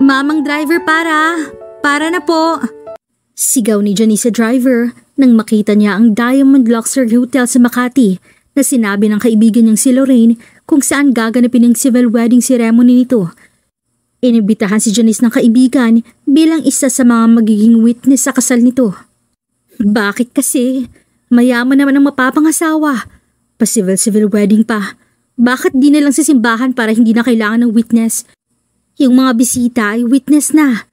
Mamang driver para! Para na po! Sigaw ni Janice sa driver nang makita niya ang Diamond Luxury Hotel sa Makati na sinabi ng kaibigan niyang si Lorraine kung saan gaganapin ang civil wedding ceremony nito. Inibitahan si Janice ng kaibigan bilang isa sa mga magiging witness sa kasal nito. Bakit kasi? Mayaman naman ang mapapangasawa. Pa civil-civil wedding pa. Bakit di na lang sa simbahan para hindi na kailangan ng witness? Yung mga bisita ay witness na.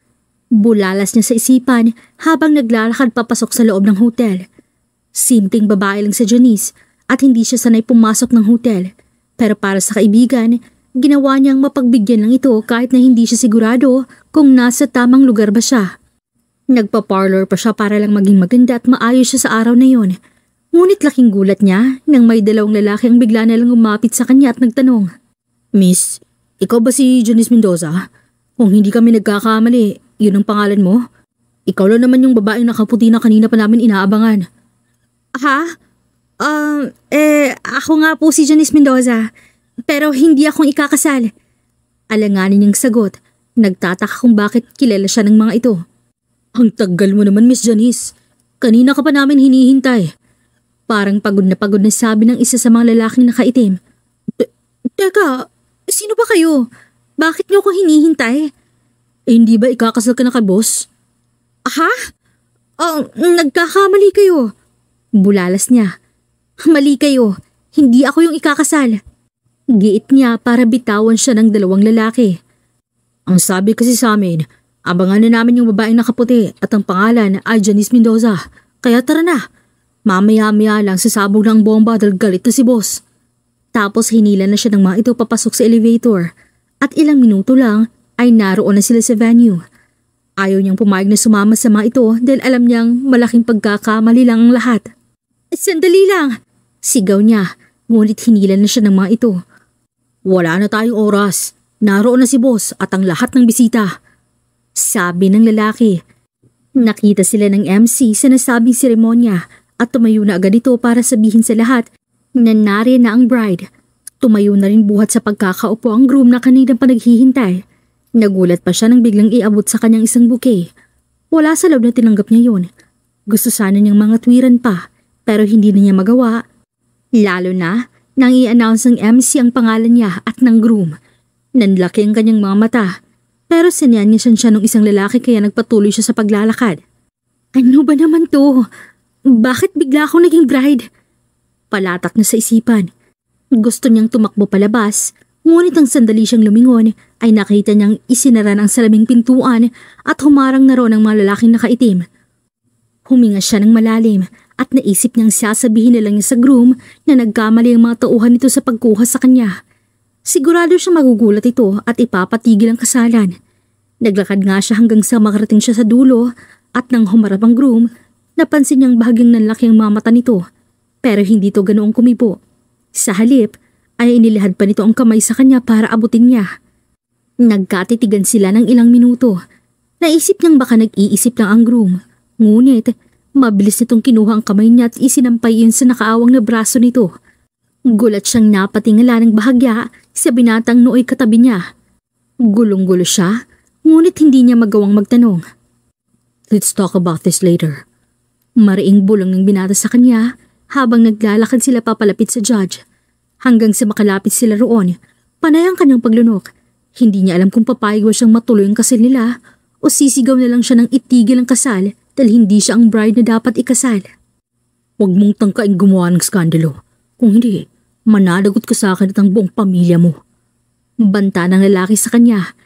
Bulalas niya sa isipan habang naglalakad papasok sa loob ng hotel. Simpleng babae lang si Janice at hindi siya sanay pumasok ng hotel. Pero para sa kaibigan, ginawa niyang mapagbigyan lang ito kahit na hindi siya sigurado kung nasa tamang lugar ba siya. Nagpa-parlor pa siya para lang maging maganda at maayos siya sa araw na yon. Ngunit laking gulat niya nang may dalawang lalaki ang bigla na lang umapit sa kanya at nagtanong, Miss, ikaw ba si Janice Mendoza? Kung hindi kami nagkakamali, yun ang pangalan mo? Ikaw lang naman yung babaeng nakaputi na kanina pa namin inaabangan. Ha? Um, eh, ako nga po si Janice Mendoza. Pero hindi akong ikakasal. Alanganin niyang sagot. Nagtataka kung bakit kilala siya ng mga ito. Ang tagal mo naman, Miss Janice. Kanina ka pa namin hinihintay. Parang pagod na pagod na sabi ng isa sa mga lalaking nakaitim. teka, sino ba kayo? Bakit niyo ako hinihintay? Eh, hindi ba ikakasal ka na kay boss? Ha? Oh, nagkakamali kayo. Bulalas niya. Mali kayo. Hindi ako yung ikakasal. Giit niya para bitawan siya ng dalawang lalaki. Ang sabi kasi sa amin, abangan na namin yung babaeng nakaputi at ang pangalan ay Janice Mendoza. Kaya tara na. Mamaya-maya lang sasabog ng bomba dahil galit na si boss. Tapos hinila na siya ng mga ito papasok sa elevator. At ilang minuto lang ay naroon na sila sa venue. Ayaw niyang pumayag na sumama sa mga ito dahil alam niyang malaking pagkakamali lang ang lahat. Sandali lang! Sigaw niya, ngunit hinila na siya ng mga ito. Wala na tayong oras. Naroon na si boss at ang lahat ng bisita. Sabi ng lalaki. Nakita sila ng MC sa nasabing seremonya at tumayo na agad ito para sabihin sa lahat Tingnan na ang bride. Tumayo na rin buhat sa pagkakaupo ang groom na kaninang panaghihintay. Nagulat pa siya nang biglang iabot sa kanyang isang bouquet. Wala sa loob na tinanggap niya yon. Gusto sana niyang mga tuwiran pa, pero hindi na niya magawa. Lalo na nang i-announce ng MC ang pangalan niya at ng groom. Nanlaki ang kanyang mga mata. Pero niya siya ng isang lalaki kaya nagpatuloy siya sa paglalakad. Ano ba naman to? Bakit bigla akong naging bride? Palatak na sa isipan. Gusto niyang tumakbo palabas, ngunit ang sandali siyang lumingon ay nakita niyang isinara ng salaming pintuan at humarang na ron ang mga lalaking nakaitim. Huminga siya ng malalim at naisip niyang sasabihin na lang niya sa groom na nagkamali ang mga tauhan nito sa pagkuha sa kanya. Sigurado siya magugulat ito at ipapatigil ang kasalan. Naglakad nga siya hanggang sa makarating siya sa dulo at nang humarap ang groom, napansin niyang bahaging nanlaki ang mga mata nito pero hindi to ganoong kumibo. Sa halip, ay inilihad pa nito ang kamay sa kanya para abutin niya. Nagkatitigan sila ng ilang minuto. Naisip niyang baka nag-iisip lang ang groom. Ngunit, mabilis nitong kinuha ang kamay niya at isinampay yun sa nakaawang na braso nito. Gulat siyang napatingala ng bahagya sa binatang nooy katabi niya. Gulong-gulo siya, ngunit hindi niya magawang magtanong. Let's talk about this later. Mariing bulong ng binata sa kanya habang naglalakad sila papalapit sa judge. Hanggang sa makalapit sila roon, panay ang kanyang paglunok. Hindi niya alam kung papayag ba siyang matuloy ang kasal nila o sisigaw na lang siya ng itigil ang kasal dahil hindi siya ang bride na dapat ikasal. Huwag mong tangkaing gumawa ng skandalo. Kung hindi, mananagot ka sa akin at ang buong pamilya mo. Banta ng lalaki sa kanya.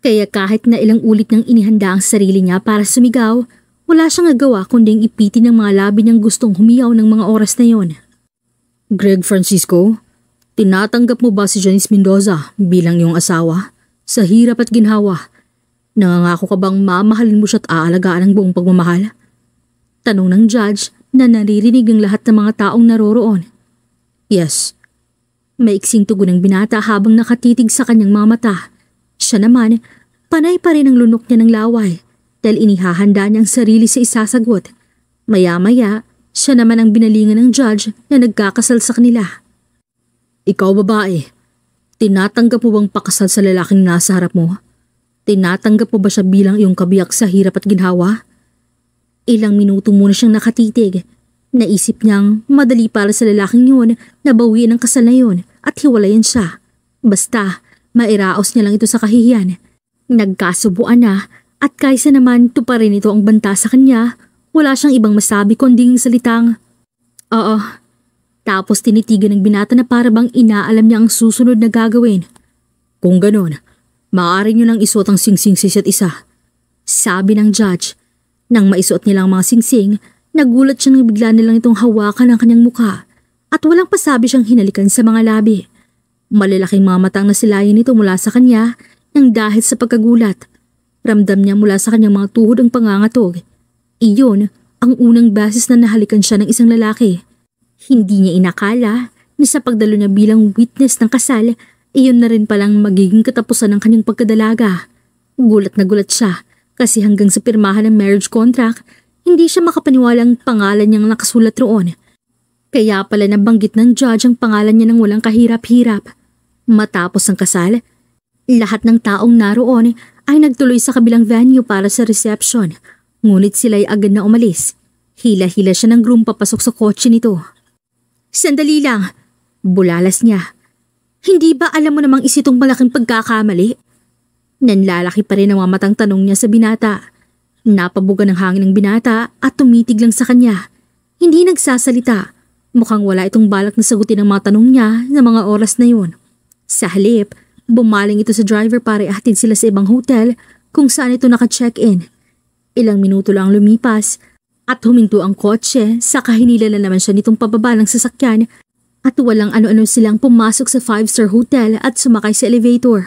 Kaya kahit na ilang ulit nang inihanda ang sarili niya para sumigaw, wala siyang nagawa kunding ipiti ng mga labi niyang gustong humiyaw ng mga oras na yon. Greg Francisco, tinatanggap mo ba si Janice Mendoza bilang iyong asawa? Sa hirap at ginhawa, nangangako ka bang mamahalin mo siya at aalagaan ang buong pagmamahal? Tanong ng judge na naririnig ng lahat ng mga taong naroroon. Yes. Maiksing tugon ng binata habang nakatitig sa kanyang mga mata. Siya naman, panay pa rin ang lunok niya ng laway dahil inihahanda niyang sarili sa isasagot. Maya-maya, siya naman ang binalingan ng judge na nagkakasal sa kanila. Ikaw babae, tinatanggap mo bang pakasal sa lalaking nasa harap mo? Tinatanggap mo ba siya bilang iyong kabiyak sa hirap at ginhawa? Ilang minuto muna siyang nakatitig. Naisip niyang madali para sa lalaking yun na bawiin ang kasal na yun at hiwalayan siya. Basta, mairaos niya lang ito sa kahihiyan. Nagkasubuan na at kaysa naman tuparin ito ang banta sa kanya, wala siyang ibang masabi kundi yung salitang, Oo. Tapos tinitigan ng binata na para bang inaalam niya ang susunod na gagawin. Kung ganon, maaari niyo nang isuot ang singsing sa isa't isa. Sabi ng judge, nang maisuot nilang mga singsing, nagulat siya nang bigla nilang itong hawakan ang kanyang mukha at walang pasabi siyang hinalikan sa mga labi. Malalaking mga matang nasilayan ito mula sa kanya nang dahil sa pagkagulat Ramdam niya mula sa kanyang mga tuhod ang pangangatog. Iyon ang unang basis na nahalikan siya ng isang lalaki. Hindi niya inakala na sa pagdalo niya bilang witness ng kasal, iyon na rin palang magiging katapusan ng kanyang pagkadalaga. Gulat na gulat siya kasi hanggang sa pirmahan ng marriage contract, hindi siya makapaniwalang pangalan niyang nakasulat roon. Kaya pala nabanggit ng judge ang pangalan niya ng walang kahirap-hirap. Matapos ang kasal, lahat ng taong naroon ay nagtuloy sa kabilang venue para sa reception, ngunit sila'y agad na umalis. Hila-hila siya ng groom papasok sa kotse nito. Sandali lang, bulalas niya. Hindi ba alam mo namang isitong malaking pagkakamali? Nanlalaki pa rin ang mamatang tanong niya sa binata. Napabuga ng hangin ng binata at tumitig lang sa kanya. Hindi nagsasalita. Mukhang wala itong balak na sagutin ang mga tanong niya ng mga oras na yun. Sa halip, Bumaling ito sa driver para ihatid sila sa ibang hotel kung saan ito naka-check-in. Ilang minuto lang lumipas at huminto ang kotse sa hinila na naman siya nitong pababa ng sasakyan at walang ano-ano silang pumasok sa five-star hotel at sumakay sa elevator.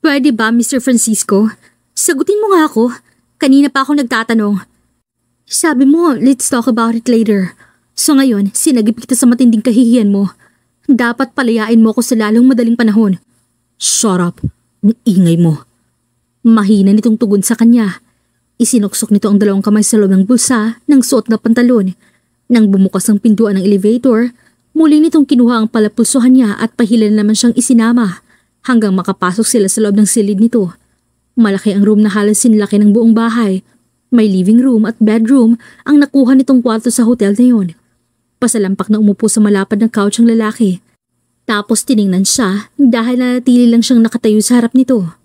Pwede ba, Mr. Francisco? Sagutin mo nga ako. Kanina pa ako nagtatanong. Sabi mo, let's talk about it later. So ngayon, sinagip kita sa matinding kahihiyan mo. Dapat palayain mo ako sa lalong madaling panahon. Shut up! Ang ingay mo! Mahina nitong tugon sa kanya. Isinuksok nito ang dalawang kamay sa loob ng bulsa ng suot na pantalon. Nang bumukas ang pinduan ng elevator, muli nitong kinuha ang palapulsuhan niya at pahilan naman siyang isinama hanggang makapasok sila sa loob ng silid nito. Malaki ang room na halos sinlaki ng buong bahay. May living room at bedroom ang nakuha nitong kwarto sa hotel na yun. Pasalampak na umupo sa malapad ng couch ang lalaki tapos tiningnan siya dahil nanatili lang siyang nakatayo sa harap nito.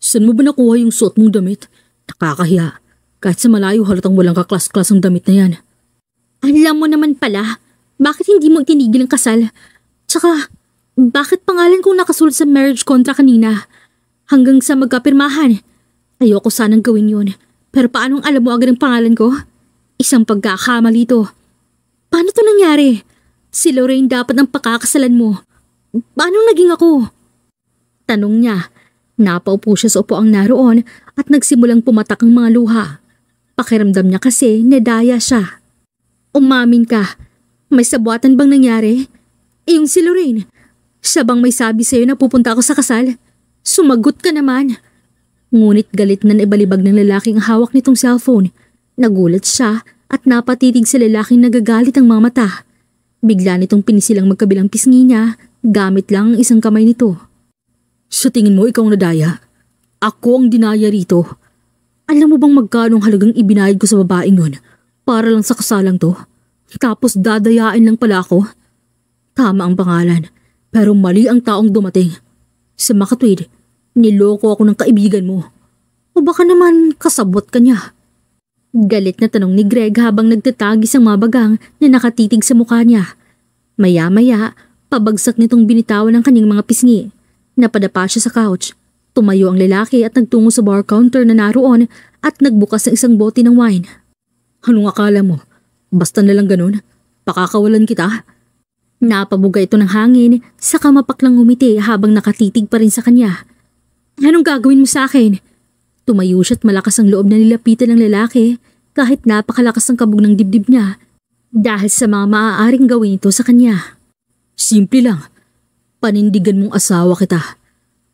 Saan mo ba nakuha yung suot mong damit? Nakakahiya. Kahit sa malayo halatang walang kaklas-klas ang damit na yan. Alam mo naman pala, bakit hindi mo itinigil ang kasal? Tsaka, bakit pangalan kong nakasulat sa marriage contract kanina? Hanggang sa magkapirmahan. Ayoko sanang gawin yun. Pero paanong alam mo agad ang pangalan ko? Isang pagkakamali to. Paano to nangyari? Si Lorraine dapat ang pakakasalan mo. Paano naging ako? Tanong niya. Napaupo siya sa upo ang naroon at nagsimulang pumatak ang mga luha. Pakiramdam niya kasi nedaya siya. Umamin ka. May sabuatan bang nangyari? E yung si Lorraine. Siya bang may sabi sa'yo na pupunta ako sa kasal? Sumagot ka naman. Ngunit galit na ibalibag ng lalaking hawak nitong cellphone. Nagulat siya at napatitig sa lalaking nagagalit ang mga mata. Bigla nitong pinisilang magkabilang pisngi niya gamit lang ang isang kamay nito. Sa tingin mo ikaw na daya, Ako ang dinaya rito. Alam mo bang magkano halagang ibinayad ko sa babaeng yun para lang sa kasalang to? Tapos dadayain lang pala ako? Tama ang pangalan, pero mali ang taong dumating. Sa makatwid, niloko ako ng kaibigan mo. O baka naman kasabot ka niya. Galit na tanong ni Greg habang nagtatagis ang mabagang na nakatitig sa mukha niya. Maya-maya Pabagsak nitong binitawan ng kanyang mga pisngi. Napadapa siya sa couch. Tumayo ang lalaki at nagtungo sa bar counter na naroon at nagbukas ng isang bote ng wine. Anong akala mo? Basta na lang ganun? Pakakawalan kita? Napabuga ito ng hangin, saka mapaklang umiti habang nakatitig pa rin sa kanya. Anong gagawin mo sa akin? Tumayo siya at malakas ang loob na nilapitan ng lalaki kahit napakalakas ang kabog ng dibdib niya dahil sa mga maaaring gawin ito sa kanya. Simple lang. Panindigan mong asawa kita.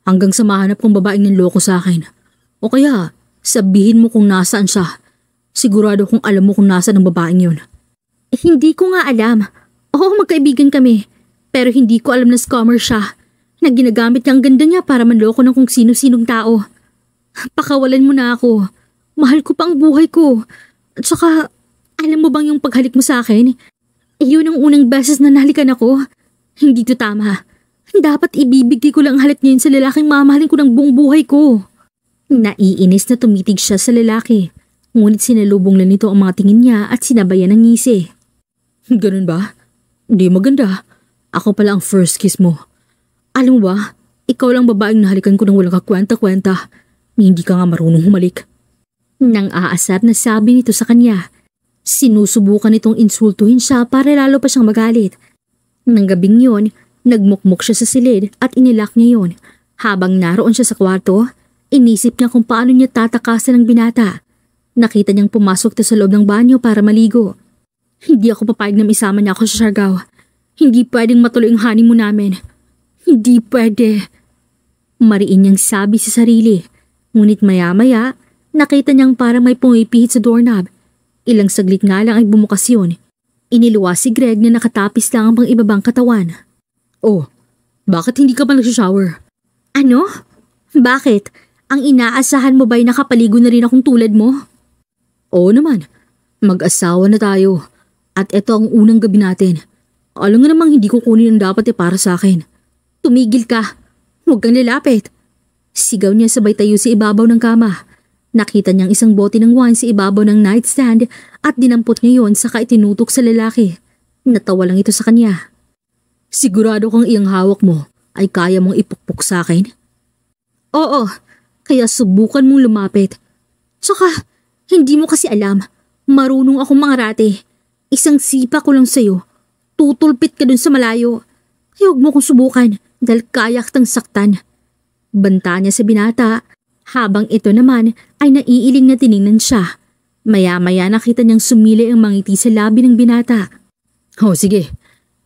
Hanggang sa mahanap kong babaeng niloko sa akin. O kaya, sabihin mo kung nasaan siya. Sigurado kong alam mo kung nasaan ang babaeng yun. Eh, hindi ko nga alam. Oo, magkaibigan kami. Pero hindi ko alam na scammer siya. Na ginagamit niya ang ganda niya para manloko ng kung sino-sinong tao. Pakawalan mo na ako. Mahal ko pang buhay ko. At saka, alam mo bang yung paghalik mo sa akin? Iyon ang unang beses na nalikan ako. Hindi to tama. Dapat ibibigay ko lang halat ngayon sa lalaking mamahalin ko ng buong buhay ko. Naiinis na tumitig siya sa lalaki. Ngunit sinalubong lang nito ang mga tingin niya at sinabayan ng ngisi. Ganun ba? Hindi maganda. Ako pala ang first kiss mo. Alam mo ba, ikaw lang babaeng nahalikan ko ng walang kakwenta-kwenta. Hindi ka nga marunong humalik. Nang aasar na sabi nito sa kanya, sinusubukan itong insultuhin siya para lalo pa siyang magalit. Nang gabing yun, nagmukmuk siya sa silid at inilak niya yun. Habang naroon siya sa kwarto, inisip niya kung paano niya tatakasan ang binata. Nakita niyang pumasok to sa loob ng banyo para maligo. Hindi ako papayag na isama niya ako sa Siargao. Hindi pwedeng matuloy ang honeymoon namin. Hindi pwede. Mariin niyang sabi sa sarili. Ngunit maya-maya, nakita niyang parang may pumipihit sa doorknob. Ilang saglit nga lang ay bumukas yun. Iniluwa si Greg na nakatapis lang ang pang-ibabang katawan. Oh, bakit hindi ka pa nagsashower? Ano? Bakit? Ang inaasahan mo ba'y nakapaligo na rin akong tulad mo? Oo naman. Mag-asawa na tayo. At ito ang unang gabi natin. Alam nga namang hindi ko kunin ang dapat eh para sa akin. Tumigil ka. Huwag kang lalapit. Sigaw niya sabay tayo sa ibabaw ng kama. Nakita niyang isang bote ng wine sa ibabaw ng nightstand at dinampot niya yon saka itinutok sa lalaki. Natawa lang ito sa kanya. Sigurado kang iyang hawak mo ay kaya mong ipukpok sa akin? Oo, kaya subukan mong lumapit. Tsaka, hindi mo kasi alam, marunong akong mangarate. Isang sipa ko lang sa'yo. Tutulpit ka dun sa malayo. Kaya huwag mo kong subukan dahil kayak tang saktan. Banta niya sa binata habang ito naman ay naiiling na tiningnan siya. Maya-maya nakita niyang sumili ang mangiti sa labi ng binata. Oh sige,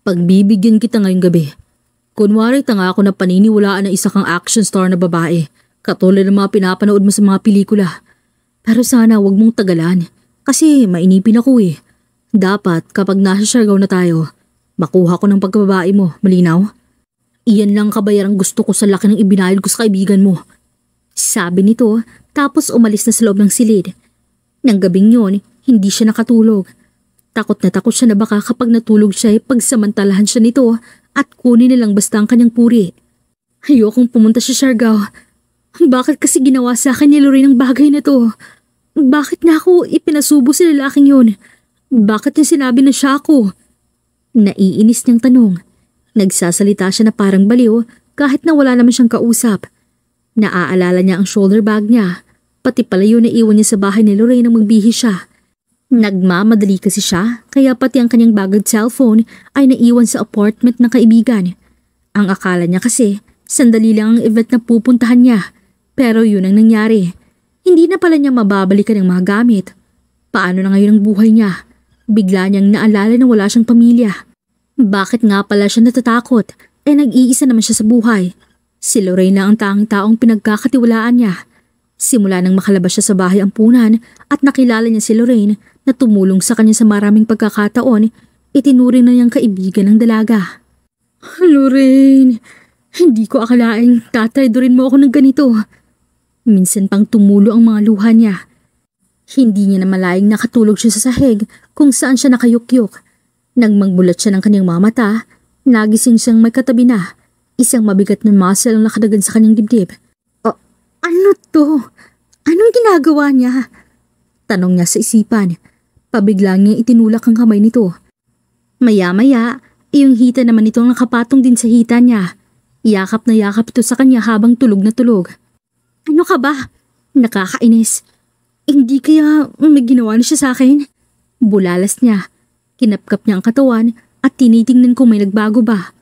pagbibigyan kita ngayong gabi. Kunwari tanga ako na paniniwalaan ng isa kang action star na babae, katulad ng mga pinapanood mo sa mga pelikula. Pero sana wag mong tagalan, kasi mainipin ako eh. Dapat kapag nasa Siargao na tayo, makuha ko ng pagkababae mo, malinaw? Iyan lang kabayaran gusto ko sa laki ng ibinayad ko sa kaibigan mo. Sabi nito tapos umalis na sa loob ng silid. Nang gabing yon, hindi siya nakatulog. Takot na takot siya na baka kapag natulog siya ay eh, pagsamantalahan siya nito at kunin nilang basta ang kanyang puri. Ayokong pumunta sa Siargao. Bakit kasi ginawa sa akin ni Lorraine ang bagay na to? Bakit na ako ipinasubo sa lalaking yon? Bakit niya sinabi na siya ako? Naiinis niyang tanong. Nagsasalita siya na parang baliw kahit na wala naman siyang kausap. Naaalala niya ang shoulder bag niya, pati pala yun na iwan niya sa bahay ni Lorraine nang magbihi siya. Nagmamadali kasi siya, kaya pati ang kanyang bag at cellphone ay naiwan sa apartment ng kaibigan. Ang akala niya kasi, sandali lang ang event na pupuntahan niya, pero yun ang nangyari. Hindi na pala niya mababalikan ang mga gamit. Paano na ngayon ang buhay niya? Bigla niyang naalala na wala siyang pamilya. Bakit nga pala siya natatakot? Eh nag-iisa naman siya sa buhay. Si Lorena ang taang taong pinagkakatiwalaan niya. Simula nang makalabas siya sa bahay ang punan at nakilala niya si Lorraine na tumulong sa kanya sa maraming pagkakataon, itinuring na niyang kaibigan ng dalaga. Lorraine, hindi ko akalaing tatay do rin mo ako ng ganito. Minsan pang tumulo ang mga luha niya. Hindi niya na malayang nakatulog siya sa sahig kung saan siya nakayukyok. Nang magbulat siya ng kanyang mamata, nagising siyang may katabi na Isang mabigat na muscle ang nakadagan sa kanyang dibdib. O, ano to? Anong ginagawa niya? Tanong niya sa isipan. Pabigla niya itinulak ang kamay nito. Maya-maya, iyong hita naman ito ang nakapatong din sa hita niya. Yakap na yakap ito sa kanya habang tulog na tulog. Ano ka ba? Nakakainis. Hindi kaya may ginawa na siya sa akin? Bulalas niya. Kinapkap niya ang katawan at tinitingnan kung may nagbago ba.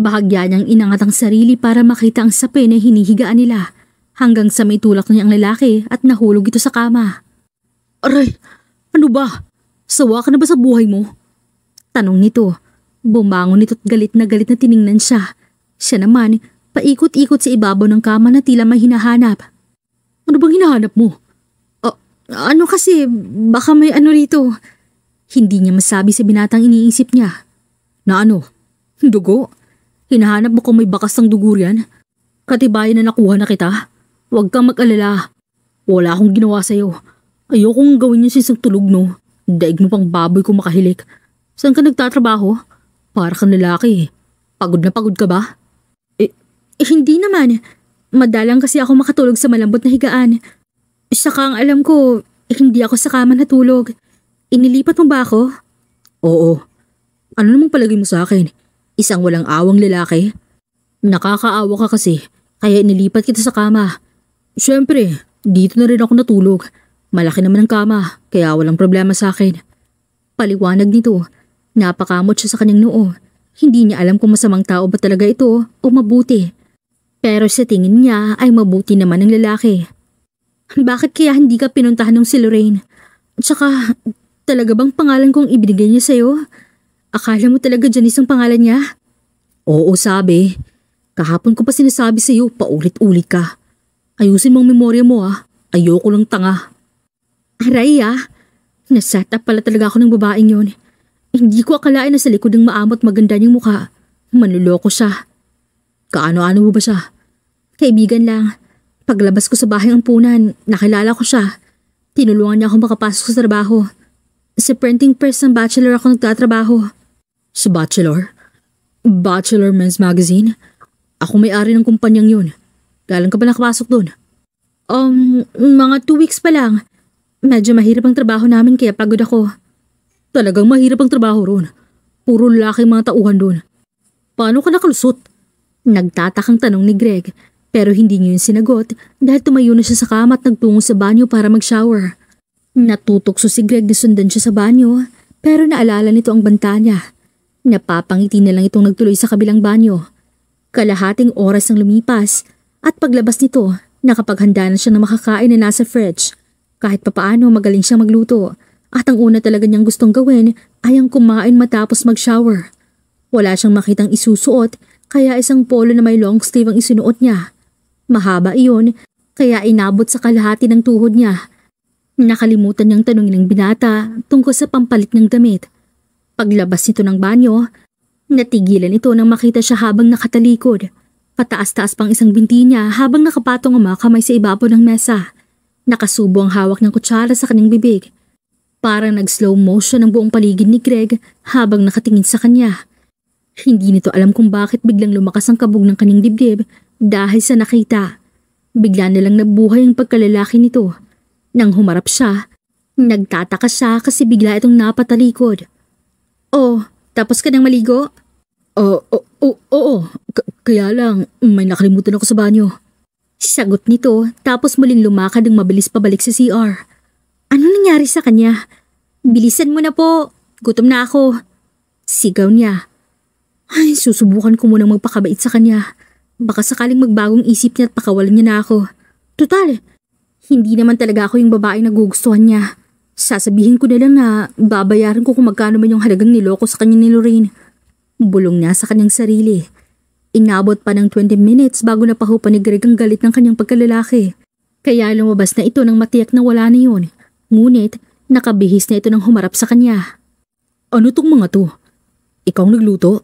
Bahagya niyang inangat ang sarili para makita ang sape na hinihigaan nila hanggang sa may tulak niya ang lalaki at nahulog ito sa kama. Aray, ano ba? Sawa ka na ba sa buhay mo? Tanong nito. Bumangon nito't galit na galit na tiningnan siya. Siya naman, paikot-ikot sa ibabaw ng kama na tila may hinahanap. Ano bang hinahanap mo? Uh, ano kasi, baka may ano rito. Hindi niya masabi sa binatang iniisip niya. Na ano? Dugo? Hinahanap mo kung may bakas ng dugo riyan? Katibayan na nakuha na kita? Huwag kang mag-alala. Wala akong ginawa sa'yo. Ayokong gawin yung sisang tulog no. Daig mo pang baboy kung makahilik. Saan ka nagtatrabaho? Para kang lalaki. Pagod na pagod ka ba? Eh, eh hindi naman. Madalang kasi ako makatulog sa malambot na higaan. Saka ang alam ko, eh, hindi ako sa kama natulog. Inilipat mo ba ako? Oo. Ano namang palagay mo sa akin? Isang walang awang lalaki. Nakakaawa ka kasi, kaya inilipat kita sa kama. Siyempre, dito na rin ako natulog. Malaki naman ang kama, kaya walang problema sa akin. Paliwanag nito, napakamot siya sa kanyang noo. Hindi niya alam kung masamang tao ba talaga ito o mabuti. Pero sa tingin niya ay mabuti naman ang lalaki. Bakit kaya hindi ka pinuntahan ng si Lorraine? Tsaka, talaga bang pangalan kong ibinigay niya sa'yo? Akala mo talaga Janice ang pangalan niya? Oo sabi. Kahapon ko pa sinasabi sa iyo, paulit-ulit ka. Ayusin mong memorya mo ah. Ayoko lang tanga. Aray ah. Naset up pala talaga ako ng babaeng yon. Hindi ko akalain na sa likod ng maamot maganda niyang mukha. Manluloko siya. Kaano-ano mo ba siya? Kaibigan lang. Paglabas ko sa bahay ang punan, nakilala ko siya. Tinulungan niya akong makapasok sa trabaho. Sa printing press ng bachelor ako nagtatrabaho. Sa Bachelor? Bachelor Men's Magazine? Ako may-ari ng kumpanyang yun. Kailan ka ba nakapasok doon? Um, mga two weeks pa lang. Medyo mahirap ang trabaho namin kaya pagod ako. Talagang mahirap ang trabaho roon. Puro laki mga tauhan doon. Paano ka nakalusot? Nagtatakang tanong ni Greg pero hindi niya yun sinagot dahil tumayo na siya sa kama at nagtungo sa banyo para mag-shower. Natutokso si Greg na sundan siya sa banyo pero naalala nito ang banta niya Napapangiti na lang itong nagtuloy sa kabilang banyo. Kalahating oras ang lumipas at paglabas nito, nakapaghanda na siya ng makakain na nasa fridge. Kahit papaano magaling siyang magluto at ang una talaga niyang gustong gawin ay ang kumain matapos mag-shower. Wala siyang makitang isusuot kaya isang polo na may long sleeve ang isinuot niya. Mahaba iyon kaya inabot sa kalahati ng tuhod niya. Nakalimutan niyang tanungin ng binata tungkol sa pampalit ng damit Paglabas nito ng banyo, natigilan ito nang makita siya habang nakatalikod. Pataas-taas pang isang binti niya habang nakapatong ang mga kamay sa ibabaw ng mesa. Nakasubo ang hawak ng kutsara sa kanyang bibig. Parang nag-slow motion ang buong paligid ni Greg habang nakatingin sa kanya. Hindi nito alam kung bakit biglang lumakas ang kabog ng kanyang dibdib dahil sa nakita. Bigla na lang nabuhay ang pagkalalaki nito. Nang humarap siya, nagtataka siya kasi bigla itong napatalikod. Oh, tapos ka nang maligo? Ah, oo, oh, oo, oh, oo. kaya lang, may nakalimutan ako sa banyo. Sagot nito, tapos muling lumakad ng mabilis pabalik sa CR. Ano nangyari sa kanya? Bilisan mo na po. Gutom na ako. Sigaw niya. Ay, susubukan ko munang magpakabait sa kanya. Baka sakaling magbagong isip niya at pakawalan niya na ako. Tutal, hindi naman talaga ako yung babae na gugustuhan niya. Sasabihin ko na lang na babayaran ko kung magkano man yung halagang niloko sa kanya ni Lorraine. Bulong niya sa kanyang sarili. Inabot pa ng 20 minutes bago napahupa ni Greg ang galit ng kanyang pagkalalaki. Kaya lumabas na ito ng matiyak na wala na yun. Ngunit, nakabihis na ito ng humarap sa kanya. Ano tong mga to? Ikaw nagluto?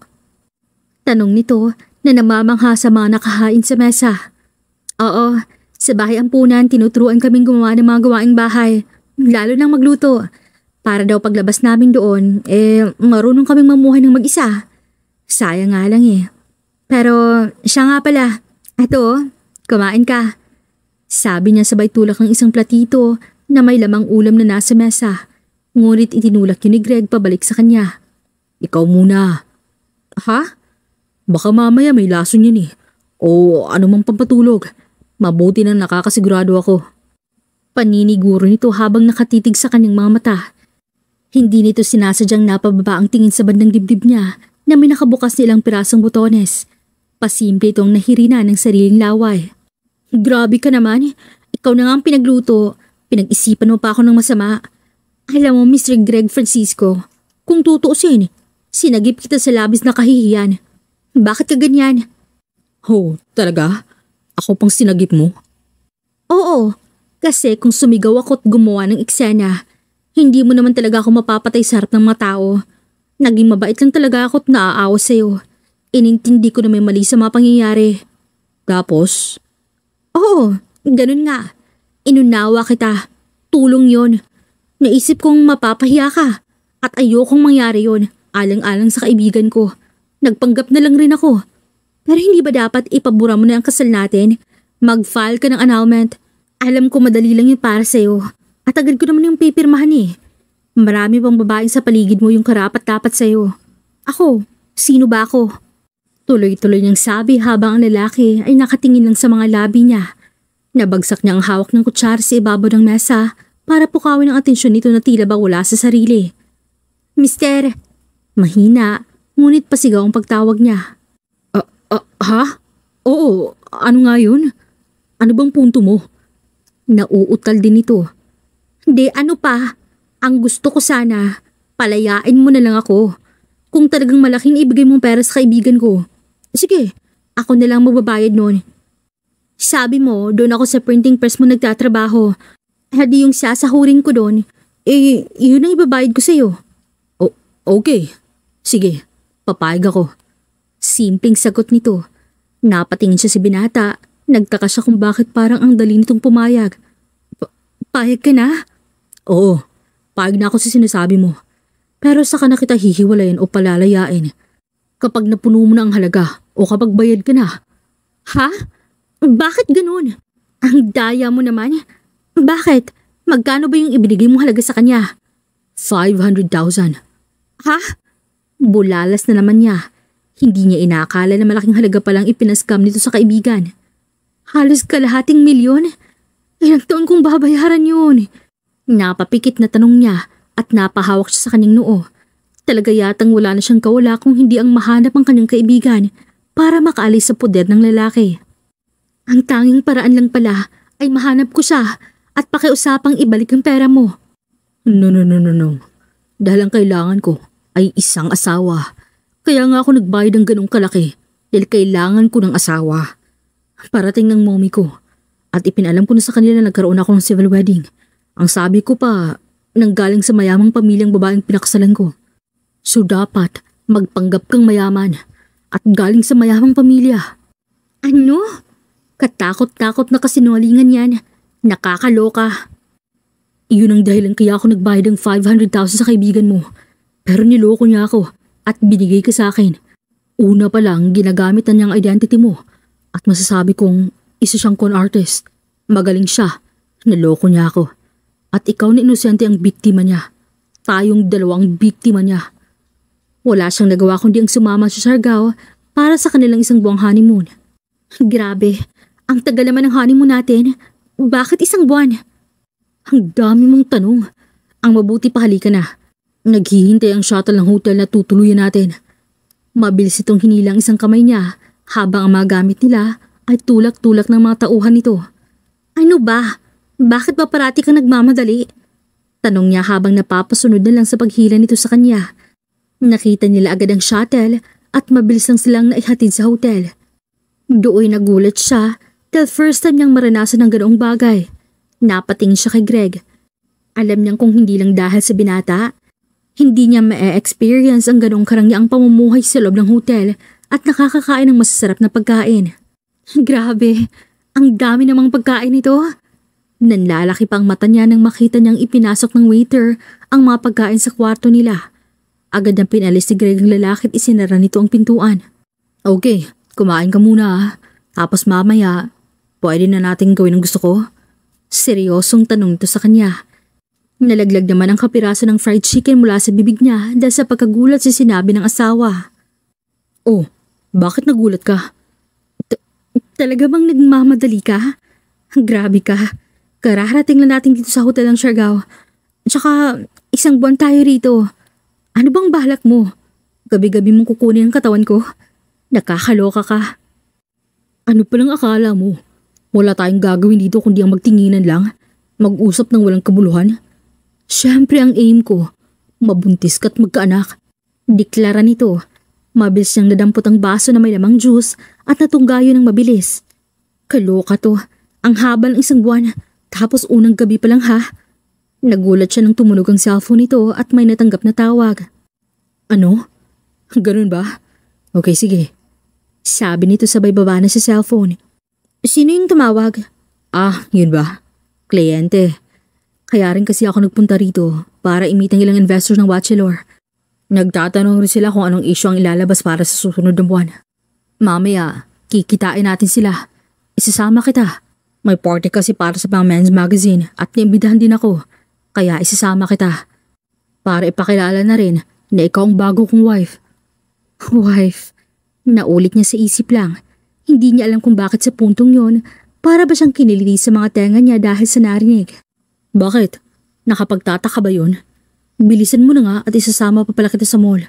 Tanong nito na namamangha sa mga nakahain sa mesa. Oo, sa bahay ampunan tinuturuan kaming gumawa ng mga gawaing bahay lalo nang magluto. Para daw paglabas namin doon, eh marunong kaming mamuhay ng mag-isa. Sayang nga lang eh. Pero siya nga pala, eto, oh, kumain ka. Sabi niya sabay tulak ng isang platito na may lamang ulam na nasa mesa. Ngunit itinulak yun ni Greg pabalik sa kanya. Ikaw muna. Ha? Baka mamaya may lason yan eh. O ano anumang pampatulog. Mabuti nang nakakasigurado ako. Paniniguro nito habang nakatitig sa kanyang mga mata. Hindi nito sinasadyang napababa ang tingin sa bandang dibdib niya na may nakabukas nilang pirasong botones. Pasimple itong nahirina ng sariling laway. Grabe ka naman. Ikaw na nga ang pinagluto. Pinag-isipan mo pa ako ng masama. Alam mo, Mr. Greg Francisco, kung tutuusin, sinagip kita sa labis na kahihiyan. Bakit ka ganyan? oh, talaga? Ako pang sinagip mo? Oo, kasi kung sumigaw ako at gumawa ng eksena, hindi mo naman talaga ako mapapatay sa harap ng mga tao. Naging mabait lang talaga ako at naaawa sa'yo. Inintindi ko na may mali sa mga pangyayari. Tapos? Oo, ganun nga. Inunawa kita. Tulong yon. Naisip kong mapapahiya ka. At ayokong mangyari yon. Alang-alang sa kaibigan ko. Nagpanggap na lang rin ako. Pero hindi ba dapat ipabura mo na ang kasal natin? Mag-file ka ng annulment alam ko madali lang yung para sa'yo. At agad ko naman yung pipirmahan eh. Marami pang babaeng sa paligid mo yung karapat-dapat sa'yo. Ako, sino ba ako? Tuloy-tuloy niyang sabi habang ang lalaki ay nakatingin lang sa mga labi niya. Nabagsak niya ang hawak ng kutsara sa ibabaw ng mesa para pukawin ang atensyon nito na tila ba wala sa sarili. Mister! Mahina, ngunit pasigaw ang pagtawag niya. Uh, uh, ha? Oo, ano nga yun? Ano bang punto mo? Nauutal din ito. Hindi, ano pa? Ang gusto ko sana, palayain mo na lang ako. Kung talagang malaking ibigay mong pera sa kaibigan ko. Sige, ako na lang magbabayad noon. Sabi mo, doon ako sa printing press mo nagtatrabaho. Hadi yung sasahurin ko doon, eh, yun ang ibabayad ko sa'yo. O, okay. Sige, papayag ako. Simpleng sagot nito. Napatingin siya si Binata Nagtaka siya kung bakit parang ang dali nitong pumayag. Pa payag ka na? Oo, payag na ako sa sinasabi mo. Pero saka na kita hihiwalayan o palalayain. Kapag napuno mo na ang halaga o kapag bayad ka na. Ha? Bakit ganun? Ang daya mo naman. Bakit? Magkano ba yung ibinigay mong halaga sa kanya? 500,000. Ha? Bulalas na naman niya. Hindi niya inaakala na malaking halaga palang ipinaskam nito sa kaibigan. Halos kalahating milyon? Ilang taon kong babayaran yun? Napapikit na tanong niya at napahawak siya sa kanyang noo. Talaga yatang wala na siyang kawala kung hindi ang mahanap ang kanyang kaibigan para makaalis sa poder ng lalaki. Ang tanging paraan lang pala ay mahanap ko siya at pakiusapang ibalik ang pera mo. No, no, no, no, no. Dahil ang kailangan ko ay isang asawa. Kaya nga ako nagbayad ng ganong kalaki dahil kailangan ko ng asawa. Parating ng mommy ko at ipinalam ko na sa kanila na nagkaroon ako ng civil wedding. Ang sabi ko pa, nanggaling sa mayamang pamilyang babaeng pinakasalan ko. So dapat magpanggap kang mayaman at galing sa mayamang pamilya. Ano? Katakot-takot na kasinwalingan yan. Nakakaloka. Iyon ang dahilan kaya ako nagbayad ng 500,000 sa kaibigan mo. Pero niloko niya ako at binigay ka sa akin. Una pa lang ginagamit na niya ang identity mo at masasabi kong isa siyang con artist. Magaling siya. Naloko niya ako. At ikaw na inosente ang biktima niya. Tayong dalawang biktima niya. Wala siyang nagawa kundi ang sumama sa Siargao para sa kanilang isang buwang honeymoon. Grabe, ang tagal naman ng honeymoon natin. Bakit isang buwan? Ang dami mong tanong. Ang mabuti pa halika na. Naghihintay ang shuttle ng hotel na tutuluyan natin. Mabilis itong hinilang isang kamay niya habang ang mga gamit nila ay tulak-tulak ng mga tauhan nito. Ano ba? Bakit ba parati kang nagmamadali? Tanong niya habang napapasunod na lang sa paghila nito sa kanya. Nakita nila agad ang shuttle at mabilis lang silang naihatid sa hotel. Dooy nagulat siya dahil first time niyang maranasan ng ganoong bagay. Napating siya kay Greg. Alam niyang kung hindi lang dahil sa binata, hindi niya ma-experience ang ganong karangyang pamumuhay sa loob ng hotel at nakakakain ng masasarap na pagkain. Grabe, ang dami namang pagkain ito. Nanlalaki pa ang mata niya nang makita niyang ipinasok ng waiter ang mga pagkain sa kwarto nila. Agad na pinalis si Greg ang lalaki at isinara nito ang pintuan. Okay, kumain ka muna ah. Tapos mamaya, pwede na natin gawin ang gusto ko. Seryosong tanong ito sa kanya. Nalaglag naman ang kapiraso ng fried chicken mula sa bibig niya dahil sa pagkagulat sa sinabi ng asawa. Oh, bakit nagulat ka? T- talaga bang nagmamadali ka? Grabe ka. Kararating lang natin dito sa hotel ng Siargao. Tsaka isang buwan tayo rito. Ano bang balak mo? Gabi-gabi mong kukunin ang katawan ko? Nakakaloka ka. Ano palang akala mo? Wala tayong gagawin dito kundi ang magtinginan lang. Mag-usap ng walang kabuluhan. Siyempre ang aim ko, mabuntis ka't magkaanak. Deklara nito Mabilis niyang nadampot ang baso na may lamang juice at natunggayo ng mabilis. Kaloka to. Ang haba ng isang buwan. Tapos unang gabi pa lang ha. Nagulat siya nang tumunog ang cellphone nito at may natanggap na tawag. Ano? Ganun ba? Okay, sige. Sabi nito sabay baba na sa cellphone. Sino yung tumawag? Ah, yun ba? Kliyente. Kaya rin kasi ako nagpunta rito para imit ilang investor ng Watchelor. Nagtatanong rin sila kung anong isyu ang ilalabas para sa susunod na buwan. Mamaya, kikitain natin sila. Isasama kita. May party kasi para sa pang men's magazine at niimbitahan din ako. Kaya isasama kita. Para ipakilala na rin na ikaw ang bago kong wife. Wife? Naulit niya sa isip lang. Hindi niya alam kung bakit sa puntong yon para ba siyang kinilili sa mga tenga niya dahil sa narinig. Bakit? Nakapagtataka ba yon? Bilisan mo na nga at isasama pa pala kita sa mall.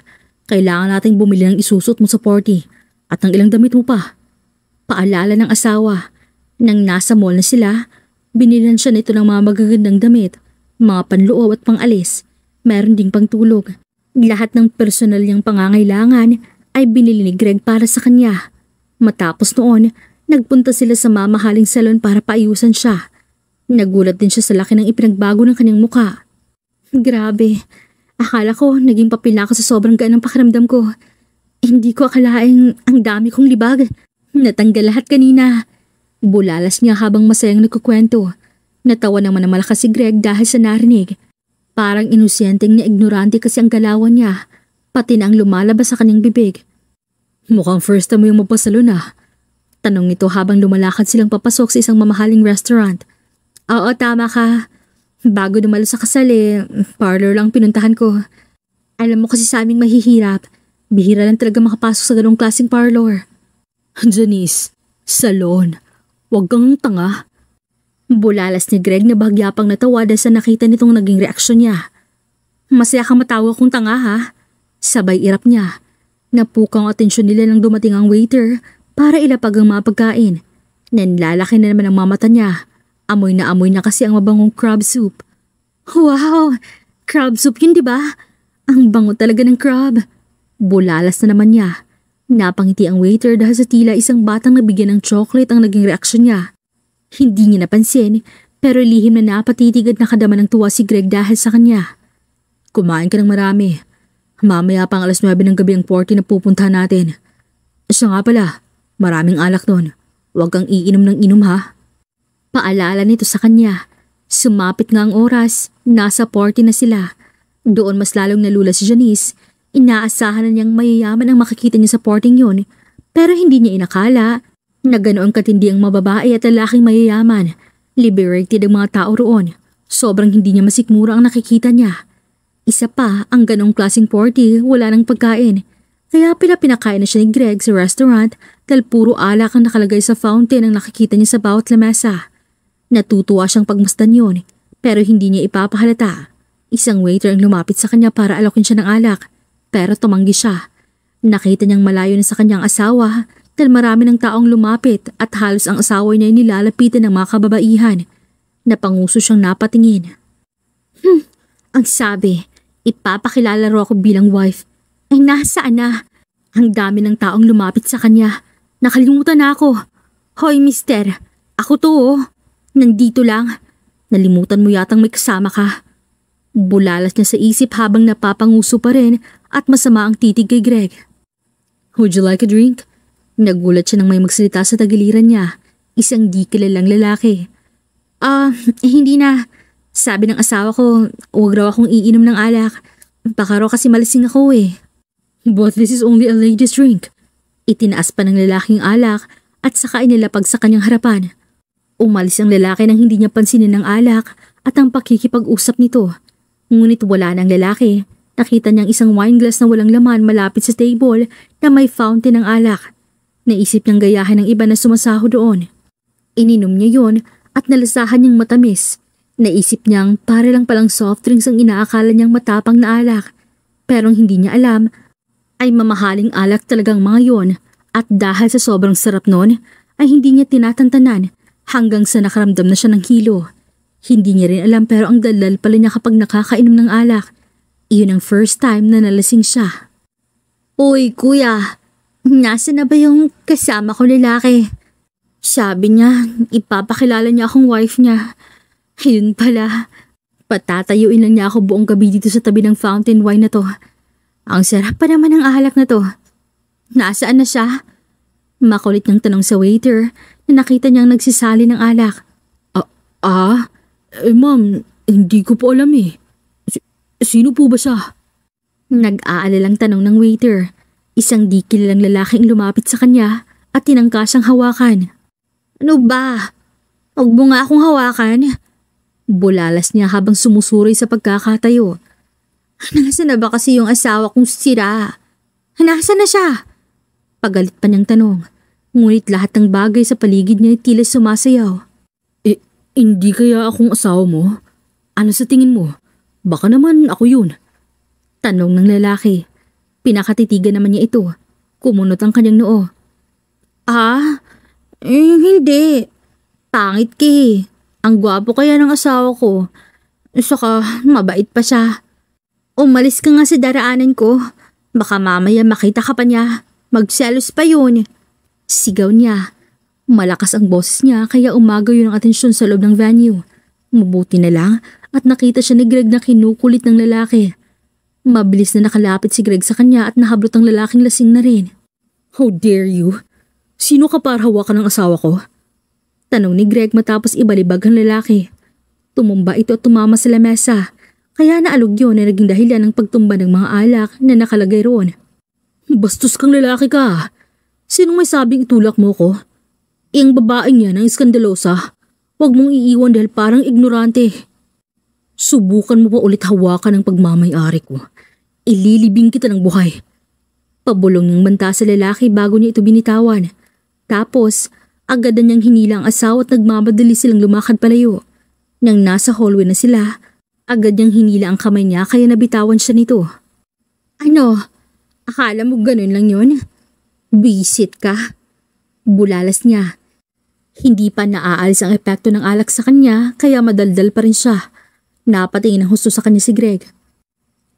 Kailangan nating bumili ng isusot mo sa party at ng ilang damit mo pa. Paalala ng asawa. Nang nasa mall na sila, binilan siya nito ng mga magagandang damit, mga panloob at pangalis. Meron ding pangtulog. Lahat ng personal niyang pangangailangan ay binili ni Greg para sa kanya. Matapos noon, nagpunta sila sa mamahaling salon para paayusan siya. Nagulat din siya sa laki ng ipinagbago ng kanyang mukha. Grabe. Akala ko naging papila ako sa sobrang gaan ng pakiramdam ko. Hindi ko akalaing ang dami kong libag. Natanggal lahat kanina. Bulalas niya habang masayang nagkukwento. Natawa naman na malakas si Greg dahil sa narinig. Parang inusyenteng na ignorante kasi ang galawan niya, pati na ang lumalabas sa kanyang bibig. Mukhang first time mo yung magpasalo na. Ah. Tanong nito habang lumalakad silang papasok sa isang mamahaling restaurant. Oo, tama ka. Bago dumalo sa kasal parlor lang pinuntahan ko. Alam mo kasi sa aming mahihirap, bihira lang talaga makapasok sa ganong klaseng parlor. Janice, salon, huwag kang tanga. Bulalas ni Greg na bahagya pang natawa dahil sa nakita nitong naging reaksyon niya. Masaya ka matawa kung tanga ha. Sabay irap niya. Napukang atensyon nila nang dumating ang waiter para ilapag ang mga pagkain. Nanlalaki na naman ang mamata niya. Amoy na amoy na kasi ang mabangong crab soup. Wow! Crab soup yun, di ba? Ang bango talaga ng crab. Bulalas na naman niya. Napangiti ang waiter dahil sa tila isang batang nabigyan ng chocolate ang naging reaksyon niya. Hindi niya napansin, pero lihim na napatitig at nakadama ng tuwa si Greg dahil sa kanya. Kumain ka ng marami. Mamaya pang alas 9 ng gabi ang party na pupunta natin. Siya nga pala, maraming alak nun. Huwag kang iinom ng inom ha. Paalala nito sa kanya. Sumapit nga ang oras, nasa party na sila. Doon mas lalong nalula si Janice. Inaasahan na niyang mayayaman ang makikita niya sa parting yon. Pero hindi niya inakala na ganoon katindi ang mababae at lalaking mayayaman. Liberated ang mga tao roon. Sobrang hindi niya masikmura ang nakikita niya. Isa pa, ang ganong klaseng party, wala nang pagkain. Kaya pila pinakain na siya ni Greg sa restaurant dahil puro alak ang nakalagay sa fountain ang nakikita niya sa bawat lamesa. Natutuwa siyang pagmasdan yon, pero hindi niya ipapahalata. Isang waiter ang lumapit sa kanya para alokin siya ng alak, pero tumanggi siya. Nakita niyang malayo na sa kanyang asawa dahil marami ng taong lumapit at halos ang asawa niya ay nilalapitan ng mga kababaihan. Napanguso siyang napatingin. Hmm, ang sabi, ipapakilala ro ako bilang wife. Ay nasaan na? Ang dami ng taong lumapit sa kanya. Nakalimutan na ako. Hoy mister, ako to oh. Nandito lang. Nalimutan mo yatang may kasama ka. Bulalas niya sa isip habang napapanguso pa rin at masama ang titig kay Greg. Would you like a drink? Nagulat siya nang may magsalita sa tagiliran niya. Isang di kilalang lalaki. Ah, uh, hindi na. Sabi ng asawa ko, huwag raw akong iinom ng alak. Baka raw kasi malising ako eh. But this is only a lady's drink. Itinaas pa ng lalaking alak at saka inilapag sa kanyang harapan. Umalis ang lalaki nang hindi niya pansinin ang alak at ang pakikipag-usap nito. Ngunit wala nang lalaki. Nakita niyang isang wine glass na walang laman malapit sa table na may fountain ng alak. Naisip niyang gayahin ng iba na sumasaho doon. Ininom niya yon at nalasahan niyang matamis. Naisip niyang para lang palang soft drinks ang inaakala niyang matapang na alak. Pero hindi niya alam ay mamahaling alak talagang mga yon at dahil sa sobrang sarap noon ay hindi niya tinatantanan hanggang sa nakaramdam na siya ng hilo. Hindi niya rin alam pero ang dalal pala niya kapag nakakainom ng alak. Iyon ang first time na nalasing siya. Uy kuya, nasa na ba yung kasama ko lalaki? Sabi niya, ipapakilala niya akong wife niya. Yun pala, patatayuin lang niya ako buong gabi dito sa tabi ng fountain wine na to. Ang sarap pa naman ang alak na to. Nasaan na siya? Makulit niyang tanong sa waiter na nakita niyang nagsisali ng alak. Ah, ah? Eh, ma'am, hindi ko po alam eh. S- sino po ba siya? Nag-aalalang tanong ng waiter. Isang di kilalang lalaking lumapit sa kanya at tinangka siyang hawakan. Ano ba? Huwag mo nga akong hawakan. Bulalas niya habang sumusuroy sa pagkakatayo. Nasaan na ba kasi yung asawa kong sira? Nasaan na siya? Pagalit pa niyang tanong. Ngunit lahat ng bagay sa paligid niya ay tila sumasayaw. Eh, hindi kaya akong asawa mo? Ano sa tingin mo? Baka naman ako yun. Tanong ng lalaki. Pinakatitigan naman niya ito. Kumunot ang kanyang noo. Ah, eh, hindi. Pangit ka eh. Ang gwapo kaya ng asawa ko. Saka mabait pa siya. Umalis ka nga sa daraanan ko. Baka mamaya makita ka pa niya. Magselos pa yun. Sigaw niya. Malakas ang boses niya kaya umagaw yun ang atensyon sa loob ng venue. Mabuti na lang at nakita siya ni Greg na kinukulit ng lalaki. Mabilis na nakalapit si Greg sa kanya at nahablot ang lalaking lasing na rin. How dare you? Sino ka para hawakan ng asawa ko? Tanong ni Greg matapos ibalibag ang lalaki. Tumumba ito at tumama sa lamesa. Kaya naalog yun na naging dahilan ng pagtumba ng mga alak na nakalagay roon. Bastos kang lalaki ka! Sinong may sabing itulak mo ko? Iyang babaeng yan ang iskandalosa. Huwag mong iiwan dahil parang ignorante. Subukan mo pa ulit hawakan ang pagmamayari ko. Ililibing kita ng buhay. Pabulong niyang banta sa lalaki bago niya ito binitawan. Tapos, agad na niyang hinila ang asawa at nagmamadali silang lumakad palayo. Nang nasa hallway na sila, agad niyang hinila ang kamay niya kaya nabitawan siya nito. Ano? Akala mo ganun lang yon? Bisit ka. Bulalas niya. Hindi pa naaalis ang epekto ng alak sa kanya kaya madaldal pa rin siya. Napatingin ang husto sa kanya si Greg.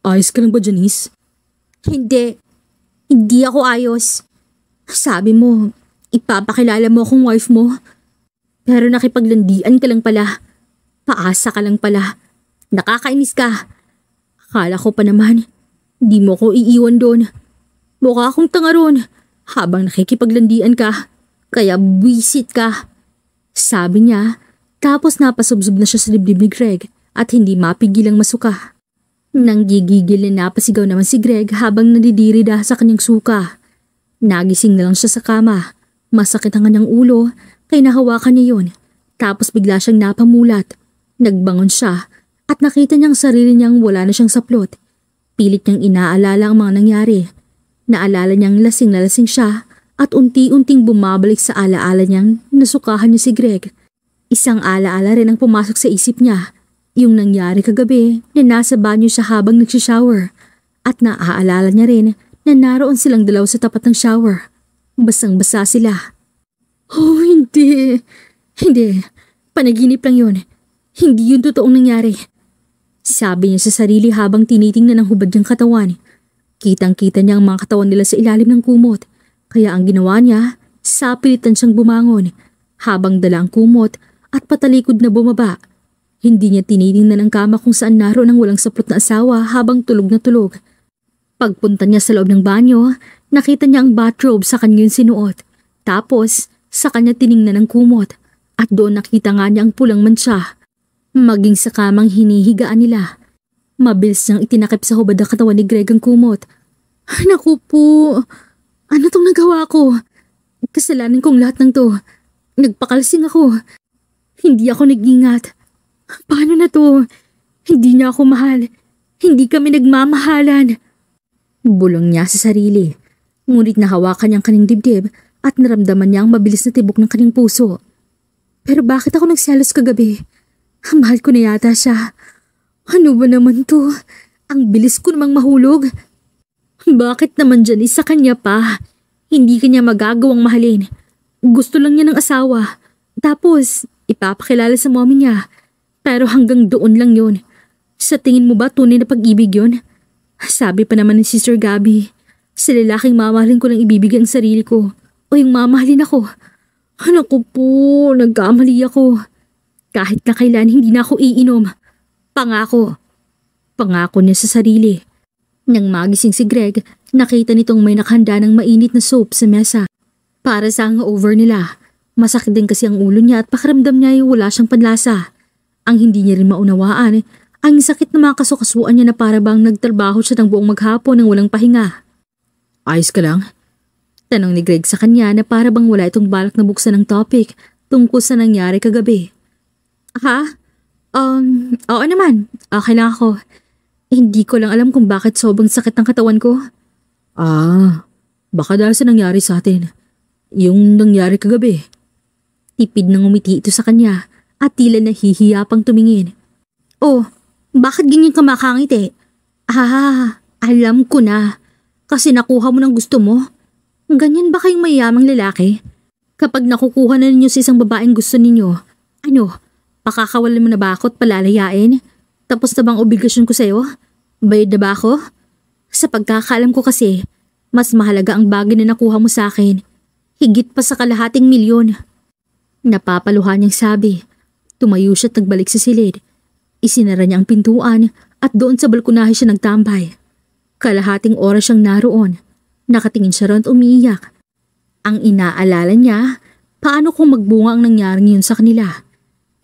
Ayos ka lang ba Janice? Hindi. Hindi ako ayos. Sabi mo, ipapakilala mo akong wife mo. Pero nakipaglandian ka lang pala. Paasa ka lang pala. Nakakainis ka. Akala ko pa naman, di mo ko iiwan doon. Mukha akong tanga ron habang nakikipaglandian ka, kaya buwisit ka. Sabi niya, tapos napasubsob na siya sa dibdib ni Greg at hindi mapigilang masuka. Nang gigigil na napasigaw naman si Greg habang nadidirida sa kanyang suka. Nagising na lang siya sa kama. Masakit ang kanyang ulo, kaya nahawakan niya yon. Tapos bigla siyang napamulat. Nagbangon siya at nakita niyang sarili niyang wala na siyang saplot. Pilit niyang inaalala ang mga nangyari Naalala niyang lasing na lasing siya at unti-unting bumabalik sa alaala niyang nasukahan niya si Greg. Isang alaala rin ang pumasok sa isip niya, yung nangyari kagabi na nasa banyo siya habang nagsishower at naaalala niya rin na naroon silang dalaw sa tapat ng shower. Basang-basa sila. Oh, hindi. Hindi. Panaginip lang yun. Hindi yun totoong nangyari. Sabi niya sa sarili habang tinitingnan ang hubad niyang katawan. Kitang-kita niya ang mga katawan nila sa ilalim ng kumot. Kaya ang ginawa niya, sapilitan siyang bumangon. Habang dala ang kumot at patalikod na bumaba. Hindi niya tinitingnan ang kama kung saan naroon ang walang saplot na asawa habang tulog na tulog. Pagpunta niya sa loob ng banyo, nakita niya ang bathrobe sa kanya sinuot. Tapos, sa kanya tiningnan ang kumot at doon nakita nga niya ang pulang mansya. Maging sa kamang hinihigaan nila, Mabilis niyang itinakip sa hubad ang katawan ni Greg ang kumot. Naku po, ano tong nagawa ko? Kasalanan kong lahat ng to. Nagpakalsing ako. Hindi ako nag-ingat. Paano na to? Hindi niya ako mahal. Hindi kami nagmamahalan. Bulong niya sa sarili. Ngunit nahawakan niya ang kaning dibdib at naramdaman niya ang mabilis na tibok ng kaning puso. Pero bakit ako nagselos kagabi? Mahal ko na yata siya. Ano ba naman to? Ang bilis ko namang mahulog. Bakit naman dyan isa kanya pa? Hindi kanya magagawang mahalin. Gusto lang niya ng asawa. Tapos, ipapakilala sa mommy niya. Pero hanggang doon lang yon. Sa tingin mo ba tunay na pag-ibig yon? Sabi pa naman ni Sister Gabby, sa lalaking mamahalin ko lang ibibigay ang sarili ko o yung mamahalin ako. Ano ko po, nagkamali ako. Kahit na kailan hindi na ako iinom. Pangako. Pangako niya sa sarili. Nang magising si Greg, nakita nitong may nakahanda ng mainit na soap sa mesa. Para sa hangover nila, masakit din kasi ang ulo niya at pakiramdam niya ay wala siyang panlasa. Ang hindi niya rin maunawaan, ang sakit na mga kasukasuan niya na para bang nagtrabaho siya ng buong maghapon ng walang pahinga. Ayos ka lang? Tanong ni Greg sa kanya na para bang wala itong balak na buksan ng topic tungkol sa nangyari kagabi. Ha? Um, oo naman. Okay ah, lang ako. Hindi ko lang alam kung bakit sobrang sakit ng katawan ko. Ah, baka dahil sa nangyari sa atin. Yung nangyari kagabi. Tipid nang umiti ito sa kanya at tila nahihiya pang tumingin. Oh, bakit ganyan ka makangiti? Eh? Ah, alam ko na. Kasi nakuha mo ng gusto mo. Ganyan ba kayong mayamang lalaki? Kapag nakukuha na ninyo sa isang babaeng gusto ninyo, ano, Pakakawalan mo na ba ako at palalayain? Tapos na bang obligasyon ko sa'yo? Bayad na ba ako? Sa pagkakaalam ko kasi, mas mahalaga ang bagay na nakuha mo sa akin. Higit pa sa kalahating milyon. Napapaluhan niyang sabi. Tumayo siya at nagbalik sa silid. Isinara niya ang pintuan at doon sa balkonahe siya nagtambay. Kalahating oras siyang naroon. Nakatingin siya ron at umiiyak. Ang inaalala niya, paano kung magbunga ang nangyaring yun sa kanila?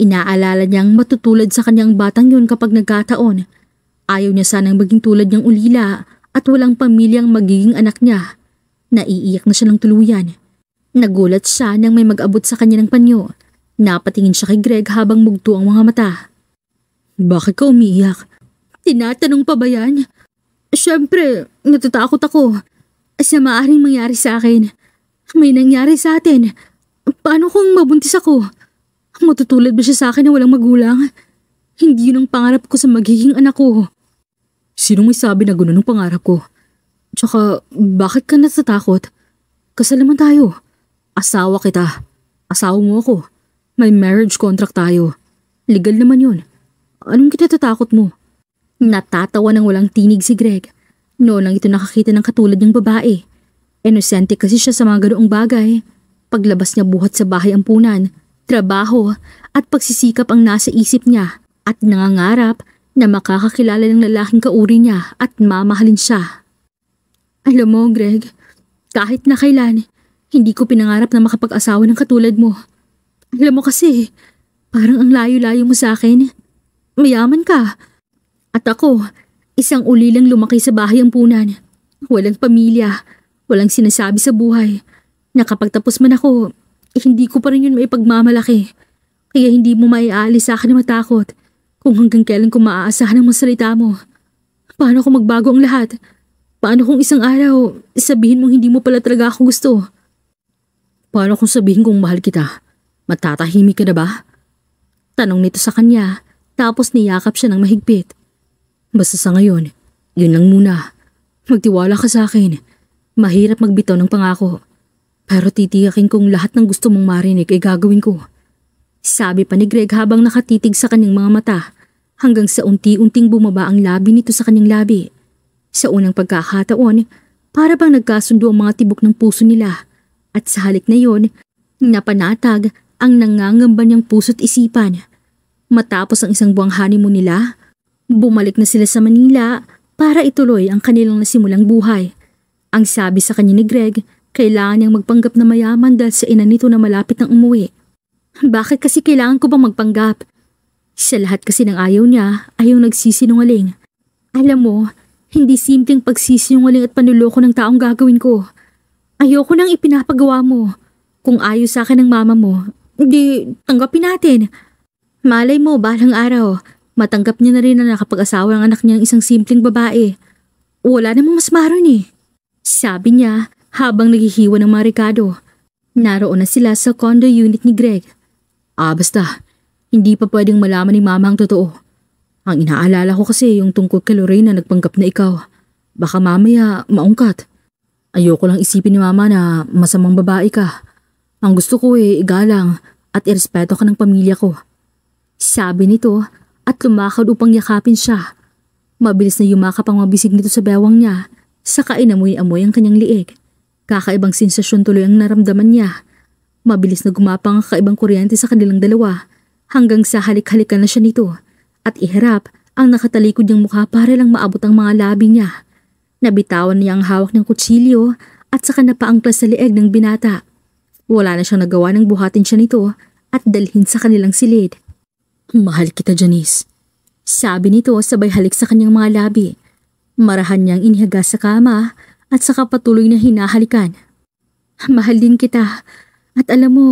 Inaalala niyang matutulad sa kanyang batang yun kapag nagkataon. Ayaw niya sanang maging tulad niyang ulila at walang pamilyang magiging anak niya. Naiiyak na siya ng tuluyan. Nagulat siya nang may mag-abot sa kanya ng panyo. Napatingin siya kay Greg habang mugto ang mga mata. Bakit ka umiiyak? Tinatanong pa ba yan? Siyempre, natatakot ako. Sa maaaring mangyari sa akin. May nangyari sa atin. Paano kung mabuntis ako? Kung matutulad ba siya sa akin na walang magulang, hindi yun ang pangarap ko sa magiging anak ko. Sino may sabi na ganun ang pangarap ko? Tsaka, bakit ka natatakot? Kasal tayo. Asawa kita. Asawa mo ako. May marriage contract tayo. Legal naman yun. Anong kinatatakot mo? Natatawa ng walang tinig si Greg. Noon lang ito nakakita ng katulad ng babae. Inosente kasi siya sa mga ganoong bagay. Paglabas niya buhat sa bahay ang punan. Trabaho at pagsisikap ang nasa isip niya at nangangarap na makakakilala ng lalaking kauri niya at mamahalin siya. Alam mo, Greg, kahit na kailan, hindi ko pinangarap na makapag-asawa ng katulad mo. Alam mo kasi, parang ang layo-layo mo sa akin. Mayaman ka. At ako, isang ulilang lumaki sa bahay ang punan. Walang pamilya, walang sinasabi sa buhay. Nakapagtapos man ako, eh, hindi ko pa rin yun maipagmamalaki. Kaya hindi mo maiaalis sa akin na matakot kung hanggang kailan ko maaasahan ang mga salita mo. Paano kung magbago ang lahat? Paano kung isang araw sabihin mong hindi mo pala talaga ako gusto? Paano kung sabihin kong mahal kita? Matatahimik ka na ba? Tanong nito sa kanya tapos niyakap siya ng mahigpit. Basta sa ngayon, yun lang muna. Magtiwala ka sa akin. Mahirap magbitaw ng pangako. Pero titiyakin kong lahat ng gusto mong marinig ay gagawin ko. Sabi pa ni Greg habang nakatitig sa kanyang mga mata hanggang sa unti-unting bumaba ang labi nito sa kanyang labi. Sa unang pagkakataon, para bang nagkasundo ang mga tibok ng puso nila at sa halik na yon, napanatag ang nangangamba niyang puso't isipan. Matapos ang isang buwang honeymoon nila, bumalik na sila sa Manila para ituloy ang kanilang nasimulang buhay. Ang sabi sa kanya ni Greg, kailangan niyang magpanggap na mayaman dahil sa ina nito na malapit ng umuwi. Bakit kasi kailangan ko bang magpanggap? Sa lahat kasi ng ayaw niya ay yung nagsisinungaling. Alam mo, hindi simpleng pagsisinungaling at panuloko ng taong gagawin ko. Ayoko nang ipinapagawa mo. Kung ayaw sa akin ng mama mo, hindi, tanggapin natin. Malay mo, balang araw, matanggap niya na rin na nakapag-asawa ng anak niya ng isang simpleng babae. Wala namang mas maron eh. Sabi niya, habang naghihiwa ng marikado. Naroon na sila sa condo unit ni Greg. Ah basta, hindi pa pwedeng malaman ni mama ang totoo. Ang inaalala ko kasi yung tungkol kay Lorraine na nagpanggap na ikaw. Baka mamaya maungkat. Ayoko lang isipin ni mama na masamang babae ka. Ang gusto ko eh, igalang at irespeto ka ng pamilya ko. Sabi nito at lumakad upang yakapin siya. Mabilis na yumakap ang mabisig nito sa bewang niya, saka inamoy-amoy ang kanyang liig. Kakaibang sensasyon tuloy ang naramdaman niya. Mabilis na gumapang ang kaibang kuryente sa kanilang dalawa hanggang sa halik-halikan na siya nito at iharap ang nakatalikod niyang mukha para lang maabot ang mga labi niya. Nabitawan niya ang hawak ng kutsilyo at saka napaangklas sa leeg ng binata. Wala na siyang nagawa ng buhatin siya nito at dalhin sa kanilang silid. Mahal kita Janice. Sabi nito sabay halik sa kanyang mga labi. Marahan niyang inihaga sa kama at saka patuloy na hinahalikan. Mahal din kita at alam mo,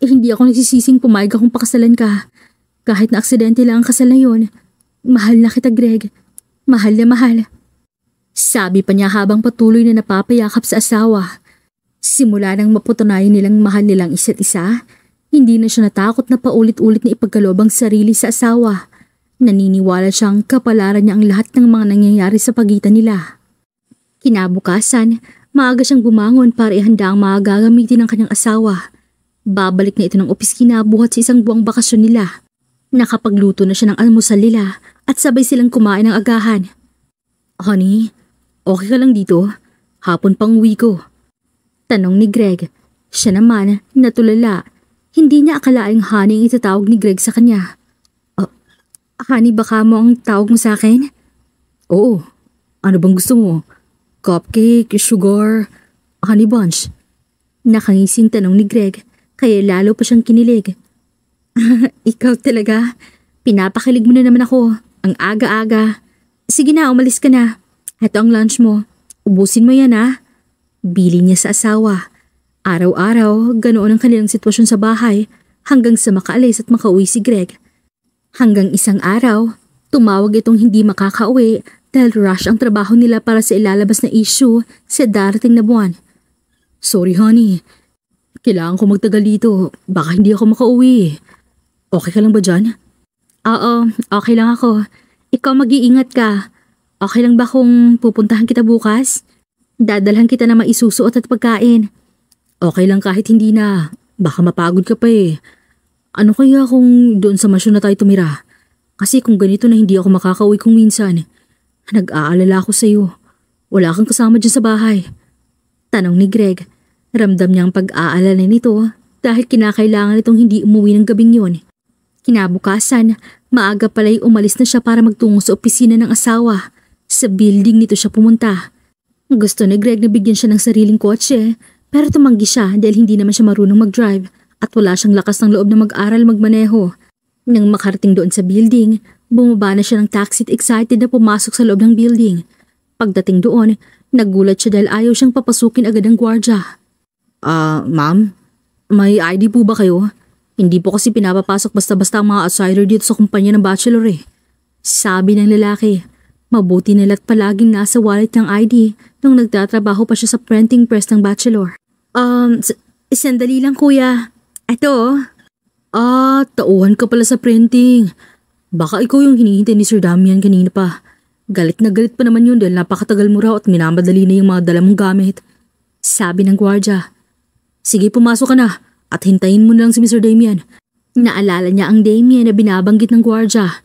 eh, hindi ako nagsisising pumayag akong pakasalan ka. Kahit na aksidente lang ang kasal na yun, mahal na kita Greg. Mahal na mahal. Sabi pa niya habang patuloy na napapayakap sa asawa. Simula nang maputunayan nilang mahal nilang isa't isa, hindi na siya natakot na paulit-ulit na ipagkalob ang sarili sa asawa. Naniniwala siyang kapalaran niya ang lahat ng mga nangyayari sa pagitan nila. Kinabukasan, maaga siyang bumangon para ihanda ang mga gagamitin ng kanyang asawa. Babalik na ito ng opis kinabuhat sa isang buwang bakasyon nila. Nakapagluto na siya ng almusal nila at sabay silang kumain ng agahan. Honey, okay ka lang dito? Hapon pang uwi ko. Tanong ni Greg. Siya naman, natulala. Hindi niya akalaing honey ang itatawag ni Greg sa kanya. Oh, honey, baka mo ang tawag mo sa akin? Oo. Ano bang gusto mo? Cupcake, sugar, honey bunch. Nakangising tanong ni Greg, kaya lalo pa siyang kinilig. Ikaw talaga, pinapakilig mo na naman ako. Ang aga-aga. Sige na, umalis ka na. Ito ang lunch mo. Ubusin mo yan ah. Bili niya sa asawa. Araw-araw, ganoon ang kanilang sitwasyon sa bahay hanggang sa makaalis at makauwi si Greg. Hanggang isang araw, tumawag itong hindi makakauwi dahil rush ang trabaho nila para sa ilalabas na issue sa darating na buwan. Sorry honey, kailangan ko magtagal dito. Baka hindi ako makauwi. Okay ka lang ba dyan? Oo, okay lang ako. Ikaw mag-iingat ka. Okay lang ba kung pupuntahan kita bukas? Dadalhan kita na maisusuot at pagkain. Okay lang kahit hindi na. Baka mapagod ka pa eh. Ano kaya kung doon sa masyon na tayo tumira? Kasi kung ganito na hindi ako makakauwi kung minsan, Nag-aalala ako iyo. Wala kang kasama dyan sa bahay. Tanong ni Greg. Ramdam niya ang pag-aalala nito dahil kinakailangan itong hindi umuwi ng gabing yun. Kinabukasan, maaga pala'y umalis na siya para magtungo sa opisina ng asawa. Sa building nito siya pumunta. Gusto ni Greg na bigyan siya ng sariling kotse pero tumanggi siya dahil hindi naman siya marunong mag-drive at wala siyang lakas ng loob na mag-aral magmaneho. Nang makarating doon sa building, Bumaba na siya ng taxi at excited na pumasok sa loob ng building. Pagdating doon, nagulat siya dahil ayaw siyang papasukin agad ng gwardya. Ah, uh, ma'am? May ID po ba kayo? Hindi po kasi pinapapasok basta-basta ang mga outsider dito sa kumpanya ng bachelor eh. Sabi ng lalaki, mabuti nila't palaging nasa wallet ng ID nung nagtatrabaho pa siya sa printing press ng bachelor. Um, sandali lang kuya. Ito. Oh. Ah, tauhan ka pala sa printing. Baka ikaw yung hinihintay ni Sir Damian kanina pa. Galit na galit pa naman yun dahil napakatagal mo raw at minamadali na yung mga dala mong gamit. Sabi ng gwardya. Sige pumasok ka na at hintayin mo na lang si Mr. Damian. Naalala niya ang Damian na binabanggit ng gwardya.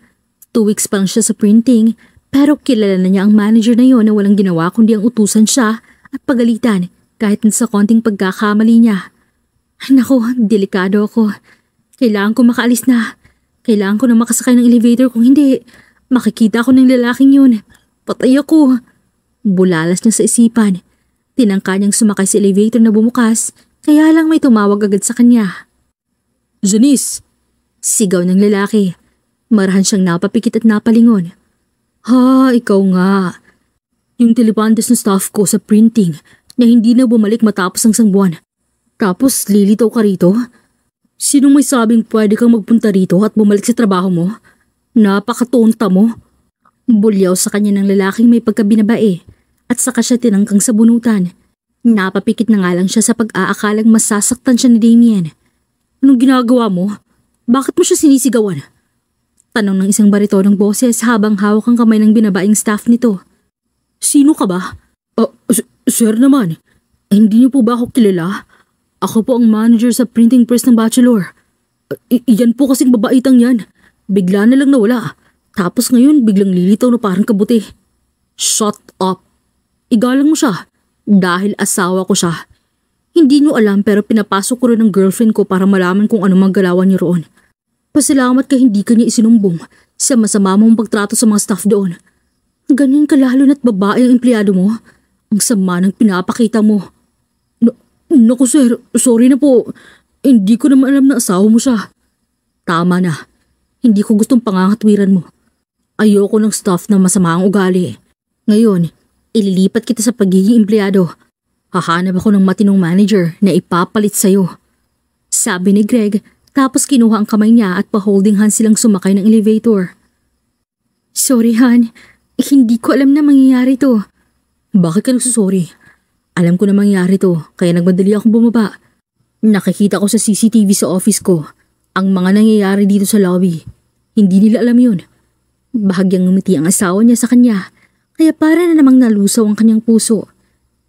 Two weeks pa lang siya sa printing pero kilala na niya ang manager na yon na walang ginawa kundi ang utusan siya at pagalitan kahit sa konting pagkakamali niya. Nako, delikado ako. Kailangan ko makaalis na. Kailangan ko na makasakay ng elevator kung hindi. Makikita ko ng lalaking yun. Patay ako. Bulalas niya sa isipan. Tinangka niyang sumakay sa elevator na bumukas, kaya lang may tumawag agad sa kanya. Janice! Sigaw ng lalaki. Marahan siyang napapikit at napalingon. Ha, ikaw nga. Yung tilipandes ng staff ko sa printing na hindi na bumalik matapos ang isang buwan. Tapos lilitaw ka rito? Sino may sabing pwede kang magpunta rito at bumalik sa trabaho mo? Napakatonta mo. Bulyaw sa kanya ng lalaking may pagkabinabae at saka siya tinangkang sa bunutan. Napapikit na nga lang siya sa pag-aakalang masasaktan siya ni Damien. Anong ginagawa mo? Bakit mo siya sinisigawan? Tanong ng isang baritonong boses habang hawak ang kamay ng binabaing staff nito. Sino ka ba? Uh, sir naman, eh, hindi niyo po ba ako kilala? Ako po ang manager sa printing press ng Bachelor. I iyan po kasing babaitang yan. Bigla na lang nawala. Tapos ngayon biglang lilitaw na parang kabuti. Shut up! Igalang mo siya. Dahil asawa ko siya. Hindi niyo alam pero pinapasok ko rin ng girlfriend ko para malaman kung ano mang galawan niyo roon. Pasalamat ka hindi ka niya isinumbong sa masama mong pagtrato sa mga staff doon. Ganyan ka lalo na't babae ang empleyado mo. Ang sama ng pinapakita mo. Naku sir, sorry na po. Hindi ko naman alam na asawa mo siya. Tama na. Hindi ko gustong pangangatwiran mo. Ayoko ng staff na masama ang ugali. Ngayon, ililipat kita sa pagiging empleyado. Hahanap ako ng matinong manager na ipapalit sa'yo. Sabi ni Greg, tapos kinuha ang kamay niya at pa-holding hands silang sumakay ng elevator. Sorry Han, hindi ko alam na mangyayari to. Bakit ka nagsusorry? Alam ko na mangyari to, kaya nagmadali akong bumaba. Nakikita ko sa CCTV sa office ko ang mga nangyayari dito sa lobby. Hindi nila alam yun. Bahagyang ngumiti ang asawa niya sa kanya, kaya para na namang nalusaw ang kanyang puso.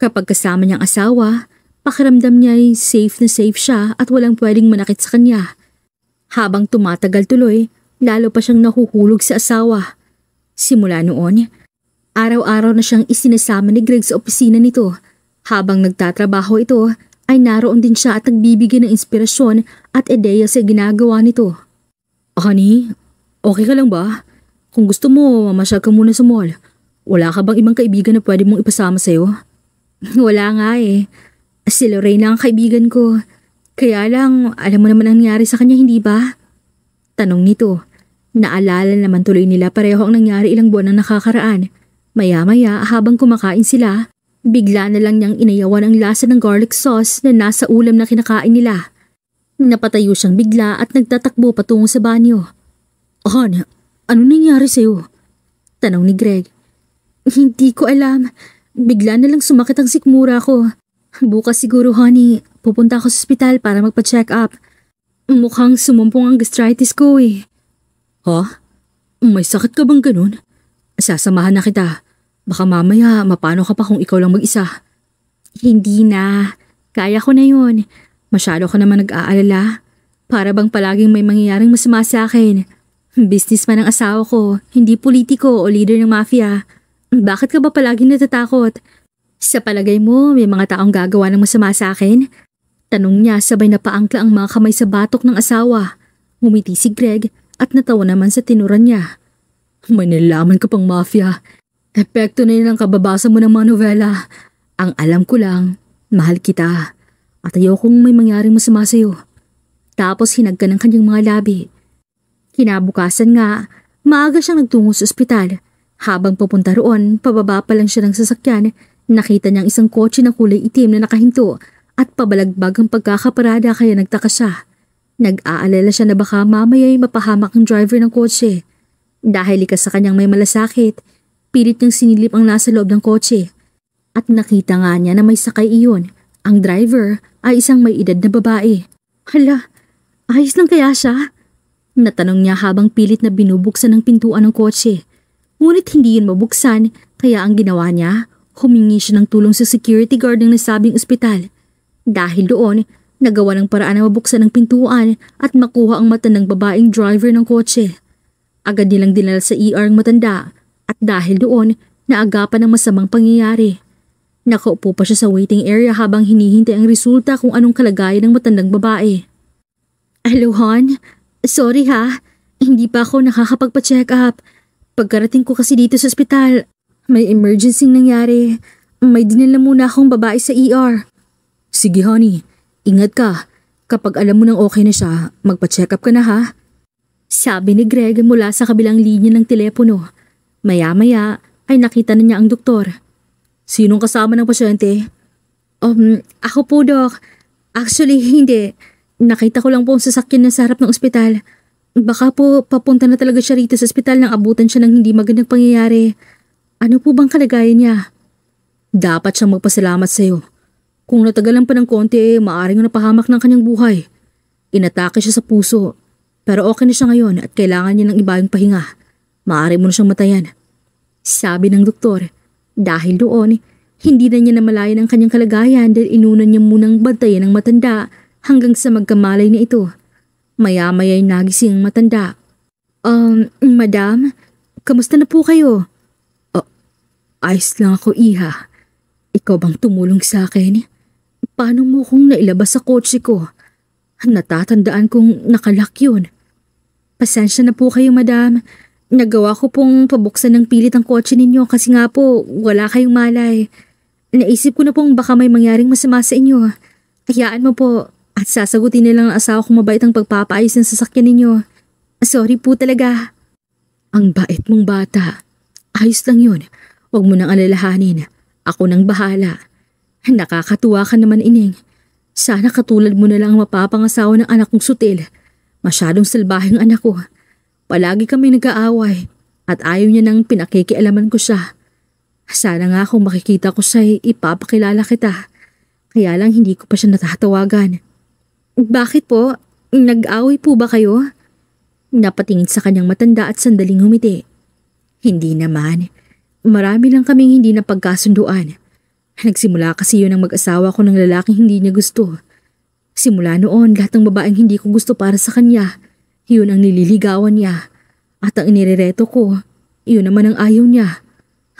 Kapag kasama niyang asawa, pakiramdam niya ay safe na safe siya at walang pwedeng manakit sa kanya. Habang tumatagal tuloy, lalo pa siyang nahuhulog sa asawa. Simula noon, araw-araw na siyang isinasama ni Greg sa opisina nito habang nagtatrabaho ito, ay naroon din siya at nagbibigay ng inspirasyon at ideya sa ginagawa nito. Honey, okay ka lang ba? Kung gusto mo, mamasyal ka muna sa mall. Wala ka bang ibang kaibigan na pwede mong ipasama sa'yo? Wala nga eh. Si Lorena ang kaibigan ko. Kaya lang, alam mo naman ang nangyari sa kanya, hindi ba? Tanong nito. Naalala naman tuloy nila pareho ang nangyari ilang buwan ang nakakaraan. Maya-maya habang kumakain sila, Bigla na lang niyang inayawan ang lasa ng garlic sauce na nasa ulam na kinakain nila. Napatayo siyang bigla at nagtatakbo patungo sa banyo. Han, ano nangyari sa'yo? Tanong ni Greg. Hindi ko alam. Bigla na lang sumakit ang sikmura ko. Bukas siguro, honey. Pupunta ako sa ospital para magpa-check up. Mukhang sumumpong ang gastritis ko eh. Ha? May sakit ka bang ganun? Sasamahan na kita. Baka mamaya mapano ka pa kung ikaw lang mag-isa. Hindi na. Kaya ko na yun. Masyado ka naman nag-aalala. Para bang palaging may mangyayaring masama sa akin. Business Businessman ang asawa ko, hindi politiko o leader ng mafia. Bakit ka ba palaging natatakot? Sa palagay mo, may mga taong gagawa ng masama sa akin? Tanong niya sabay na paangkla ang mga kamay sa batok ng asawa. Ngumiti si Greg at natawa naman sa tinuran niya. May nalaman ka pang mafia. Epekto na yun ang kababasa mo ng mga novela. Ang alam ko lang, mahal kita. At ayokong may mangyaring masama sa'yo. Tapos hinagkan ng kanyang mga labi. Kinabukasan nga, maaga siyang nagtungo sa ospital. Habang papunta roon, pababa pa lang siya ng sasakyan, nakita niyang isang kotse na kulay itim na nakahinto at pabalagbag ang pagkakaparada kaya nagtaka siya. Nag-aalala siya na baka mamaya ay mapahamak ang driver ng kotse. Dahil ikas sa kanyang may malasakit, Pilit niyang sinilip ang nasa loob ng kotse. At nakita nga niya na may sakay iyon. Ang driver ay isang may edad na babae. Hala, ayos lang kaya siya? Natanong niya habang pilit na binubuksan ang pintuan ng kotse. Ngunit hindi yun mabuksan kaya ang ginawa niya, humingi siya ng tulong sa security guard ng nasabing ospital. Dahil doon, nagawa ng paraan na mabuksan ang pintuan at makuha ang matandang babaeng driver ng kotse. Agad nilang dinala sa ER ang matanda at dahil doon, naagapan ng masamang pangyayari. Nakaupo pa siya sa waiting area habang hinihintay ang resulta kung anong kalagayan ng matandang babae. Hello, hon. sorry ha, hindi pa ako nakakapagpa-check up. Pagkarating ko kasi dito sa ospital, may emergency nangyari. May dinala muna akong babae sa ER. Sige honey, ingat ka. Kapag alam mo nang okay na siya, magpa-check up ka na ha. Sabi ni Greg mula sa kabilang linya ng telepono. Maya-maya ay nakita na niya ang doktor. Sinong kasama ng pasyente? Um, ako po, Dok. Actually, hindi. Nakita ko lang po ang sasakyan na sa harap ng ospital. Baka po papunta na talaga siya rito sa ospital nang abutan siya ng hindi magandang pangyayari. Ano po bang kalagayan niya? Dapat siyang magpasalamat sa'yo. Kung natagalan pa ng konti, eh, maaring napahamak ng kanyang buhay. Inatake siya sa puso. Pero okay na siya ngayon at kailangan niya ng iba yung pahinga. Maaari mo na siyang matayan. Sabi ng doktor, dahil doon, hindi na niya namalayan ang kanyang kalagayan dahil inuna niya munang bantayan ng matanda hanggang sa magkamalay na ito. Maya-maya ay nagising ang matanda. Um, madam, kamusta na po kayo? Oh, ayos lang ako, iha. Ikaw bang tumulong sa akin? Paano mo kung nailabas sa kotse ko? Natatandaan kong nakalak yun. Pasensya na po kayo, madam. Nagawa ko pong pabuksan ng pilit ang kotse ninyo kasi nga po wala kayong malay. Naisip ko na pong baka may mangyaring masama sa inyo. Hayaan mo po at sasagutin na lang ang asawa kong mabait ang pagpapaayos ng sasakyan ninyo. Sorry po talaga. Ang bait mong bata. Ayos lang yun. Huwag mo nang alalahanin. Ako nang bahala. Nakakatuwa ka naman ining. Sana katulad mo na lang mapapangasawa ng anak kong sutil. Masyadong salbahing anak ko. Palagi kami nag-aaway at ayaw niya nang pinakikialaman ko siya. Sana nga kung makikita ko siya, eh, ipapakilala kita. Kaya lang hindi ko pa siya natatawagan. Bakit po? nag aaway po ba kayo? Napatingin sa kanyang matanda at sandaling humiti. Hindi naman. Marami lang kaming hindi napagkasunduan. Nagsimula kasi yun ang mag-asawa ko ng lalaking hindi niya gusto. Simula noon, lahat ng babaeng hindi ko gusto para sa kanya yun ang nililigawan niya. At ang inirereto ko, iyon naman ang ayaw niya.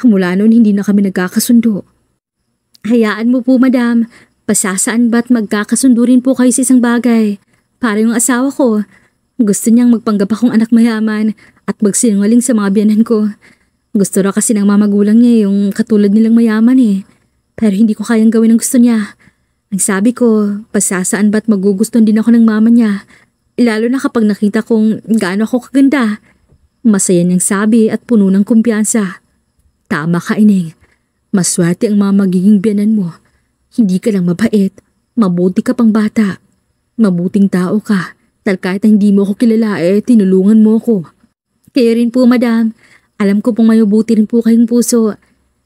Mula noon hindi na kami nagkakasundo. Hayaan mo po madam, pasasaan ba't magkakasundo rin po kayo sa isang bagay? Para yung asawa ko, gusto niyang magpanggap akong anak mayaman at magsinungaling sa mga biyanan ko. Gusto raw kasi ng magulang niya yung katulad nilang mayaman eh. Pero hindi ko kayang gawin ang gusto niya. Ang sabi ko, pasasaan ba't magugustuhan din ako ng mama niya lalo na kapag nakita kong gaano ako kaganda. Masaya niyang sabi at puno ng kumpiyansa. Tama ka, Ining. Maswerte ang mga magiging biyanan mo. Hindi ka lang mabait. Mabuti ka pang bata. Mabuting tao ka. Tal kahit hindi mo ako kilala eh, tinulungan mo ako. Kayo rin po, madam. Alam ko pong mayubuti rin po kayong puso.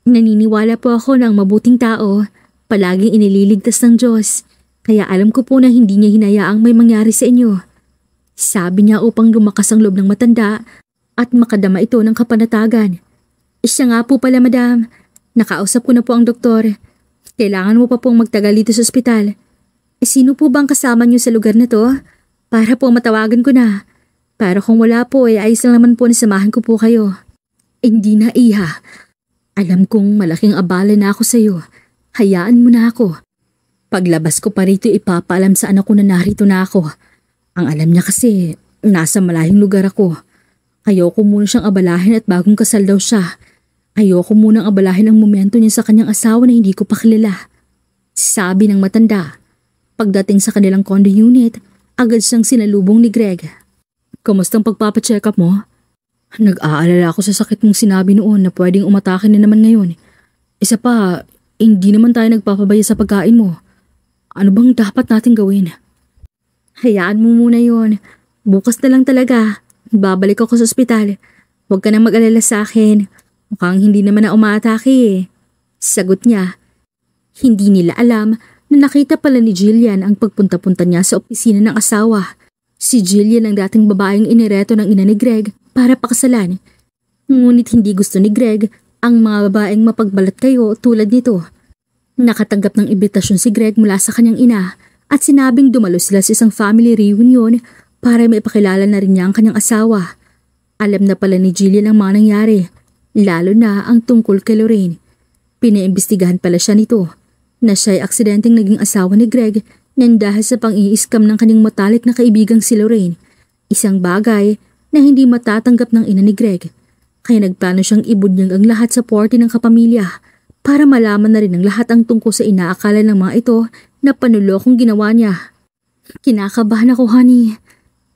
Naniniwala po ako ng mabuting tao. Palaging inililigtas ng Diyos. Kaya alam ko po na hindi niya hinayaang may mangyari sa inyo. Sabi niya upang lumakas ang loob ng matanda at makadama ito ng kapanatagan. Siya nga po pala madam, nakausap ko na po ang doktor. Kailangan mo pa pong magtagal dito sa ospital. Eh, sino po bang kasama niyo sa lugar na to? Para po matawagan ko na. Para kung wala po ay eh, ayos lang naman po na samahan ko po kayo. Hindi na iha. Alam kong malaking abala na ako sa iyo. Hayaan mo na ako. Paglabas ko pa rito ipapaalam sa anak ko na narito na ako. Ang alam niya kasi, nasa malayong lugar ako. Ayoko muna siyang abalahin at bagong kasal daw siya. Ayoko munang abalahin ang momento niya sa kanyang asawa na hindi ko pakilala. Sabi ng matanda. Pagdating sa kanilang condo unit, agad siyang sinalubong ni Greg. Kamustang pagpapacheck up mo? Nag-aalala ako sa sakit mong sinabi noon na pwedeng umatake na naman ngayon. Isa pa, hindi naman tayo nagpapabaya sa pagkain mo. Ano bang dapat natin gawin? Hayaan mo muna yon. Bukas na lang talaga. Babalik ako sa ospital. Huwag ka nang mag-alala sa akin. Mukhang hindi naman na umaatake eh. Sagot niya. Hindi nila alam na nakita pala ni Jillian ang pagpunta-punta niya sa opisina ng asawa. Si Jillian ang dating babaeng inireto ng ina ni Greg para pakasalan. Ngunit hindi gusto ni Greg ang mga babaeng mapagbalat kayo tulad nito. Nakatanggap ng imbitasyon si Greg mula sa kanyang ina at sinabing dumalo sila sa isang family reunion para ipakilala na rin niya ang kanyang asawa. Alam na pala ni Jillian ang mga nangyari, lalo na ang tungkol kay Lorraine. Pinaimbestigahan pala siya nito na siya ay aksidenteng naging asawa ni Greg nang dahil sa pang-iiskam ng kanyang matalik na kaibigang si Lorraine. Isang bagay na hindi matatanggap ng ina ni Greg. Kaya nagplano siyang ibunyag ang lahat sa party ng kapamilya para malaman na rin ang lahat ang tungkol sa inaakala ng mga ito na panulokong ginawa niya. Kinakabahan ako, honey.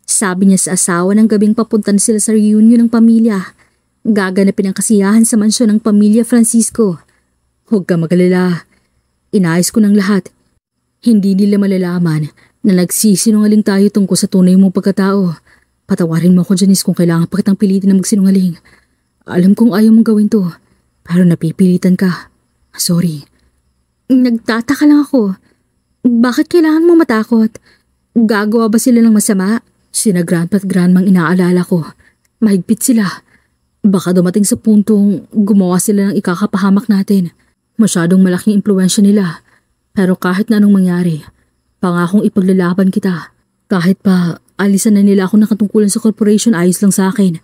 Sabi niya sa asawa ng gabing papuntan sila sa reunion ng pamilya. Gaganapin ang kasiyahan sa mansyon ng pamilya Francisco. Huwag ka magalala. Inayos ko ng lahat. Hindi nila malalaman na nagsisinungaling tayo tungkol sa tunay mong pagkatao. Patawarin mo ako, Janice, kung kailangan pa kitang pilitin na magsinungaling. Alam kong ayaw mong gawin to, pero napipilitan ka. Sorry. Nagtataka lang ako. Bakit kailangan mo matakot? Gagawa ba sila ng masama? Sina grandpa at grandmang inaalala ko. Mahigpit sila. Baka dumating sa puntong gumawa sila ng ikakapahamak natin. Masyadong malaking impluensya nila. Pero kahit na anong mangyari, pangakong ipaglalaban kita. Kahit pa alisan na nila ako nakatungkulan sa corporation ayos lang sa akin.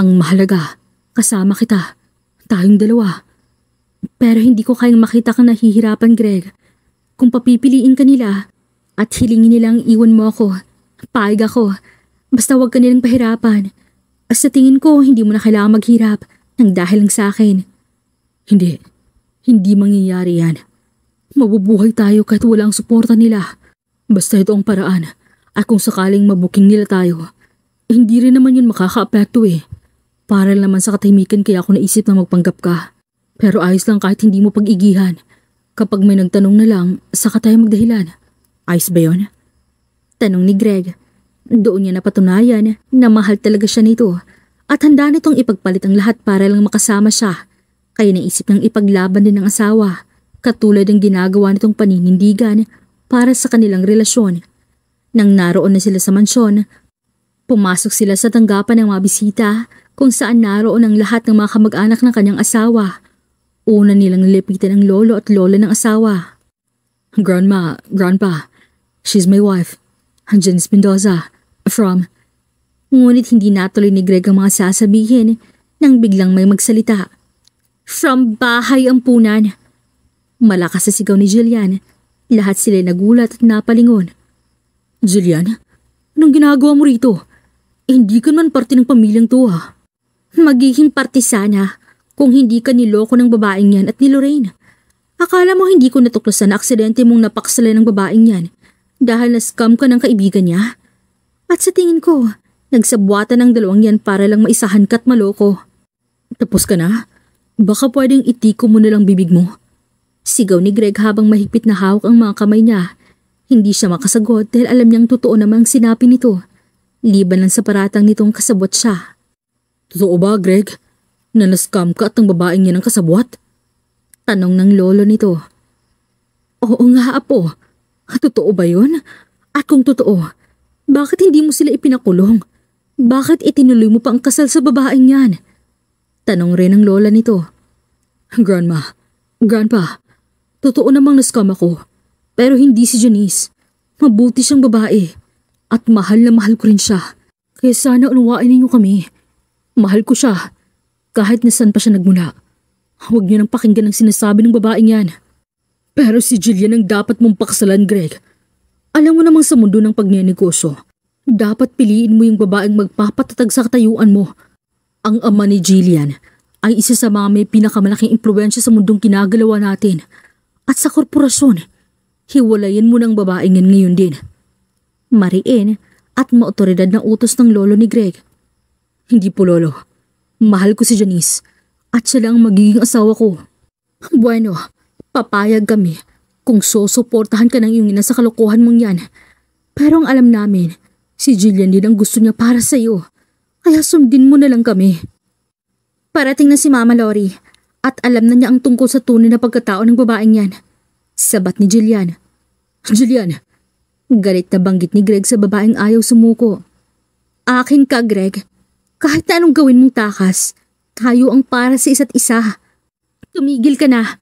Ang mahalaga, kasama kita. Tayong dalawa. Pero hindi ko kayang makita kang nahihirapan, Greg. Kung papipiliin ka nila at hilingin nilang iwan mo ako, paig ko. Basta huwag ka nilang pahirapan. Sa tingin ko, hindi mo na kailangan maghirap ng dahil lang sa akin. Hindi. Hindi mangyayari yan. Mabubuhay tayo kahit walang suporta nila. Basta ito ang paraan. At kung sakaling mabuking nila tayo, hindi rin naman yun makakaapekto eh. Para naman sa katahimikan kaya ako naisip na magpanggap ka. Pero ayos lang kahit hindi mo pag-igihan. Kapag may nagtanong na lang, saka tayo magdahilan. Ayos ba yun? Tanong ni Greg. Doon niya napatunayan na mahal talaga siya nito at handa nitong ipagpalit ang lahat para lang makasama siya. Kaya naisip niyang ipaglaban din ng asawa, katulad ng ginagawa nitong paninindigan para sa kanilang relasyon. Nang naroon na sila sa mansyon, pumasok sila sa tanggapan ng mga bisita kung saan naroon ang lahat ng mga kamag-anak ng kanyang asawa. Una nilang lipitan ang lolo at lola ng asawa. Grandma, grandpa, she's my wife, Janice Mendoza, from... Ngunit hindi natuloy ni Greg ang mga sasabihin nang biglang may magsalita. From bahay ampunan! Malakas sa sigaw ni Julian. Lahat sila nagulat at napalingon. Julian, anong ginagawa mo rito? Hindi ka man parte ng pamilyang to ha. Ah. Magiging parte sana kung hindi ka niloko ng babaeng yan at ni Lorraine. Akala mo hindi ko natuklasan na aksidente mong napaksala ng babaeng yan dahil na-scam ka ng kaibigan niya? At sa tingin ko, nagsabwatan ng dalawang yan para lang maisahan ka at maloko. Tapos ka na? Baka pwedeng itiko mo na lang bibig mo. Sigaw ni Greg habang mahigpit na hawak ang mga kamay niya. Hindi siya makasagot dahil alam niyang totoo namang sinabi nito. Liban lang sa paratang nitong kasabot siya. Totoo ba, Greg? Nanaskam ka at ang babaeng yan ang kasabwat? Tanong ng lolo nito. Oo nga, apo. Totoo ba yun? At kung totoo, bakit hindi mo sila ipinakulong? Bakit itinuloy mo pa ang kasal sa babaeng yan? Tanong rin ng lola nito. Grandma, grandpa, totoo namang naskam ako. Pero hindi si Janice. Mabuti siyang babae. At mahal na mahal ko rin siya. Kaya sana unawain ninyo kami. Mahal ko siya kahit nasan pa siya nagmula. Huwag niyo nang pakinggan ang sinasabi ng babaeng yan. Pero si Jillian ang dapat mong pakasalan, Greg. Alam mo namang sa mundo ng pagnenegosyo, dapat piliin mo yung babaeng magpapatatag sa katayuan mo. Ang ama ni Jillian ay isa sa mga may pinakamalaking impluensya sa mundong ginagalawa natin at sa korporasyon. Hiwalayin mo ng babaeng yan ngayon din. Mariin at maotoridad na utos ng lolo ni Greg. Hindi po lolo. Mahal ko si Janice at siya lang magiging asawa ko. Bueno, papayag kami kung susuportahan ka ng iyong ina sa kalokohan mong yan. Pero ang alam namin, si Jillian din ang gusto niya para sa iyo. Kaya sundin mo na lang kami. Parating na si Mama Lori at alam na niya ang tungkol sa tunay na pagkatao ng babaeng yan. Sabat ni Jillian. Jillian, galit na banggit ni Greg sa babaeng ayaw sumuko. Akin ka, Greg. Kahit na anong gawin mong takas, tayo ang para sa isa't isa. Tumigil ka na.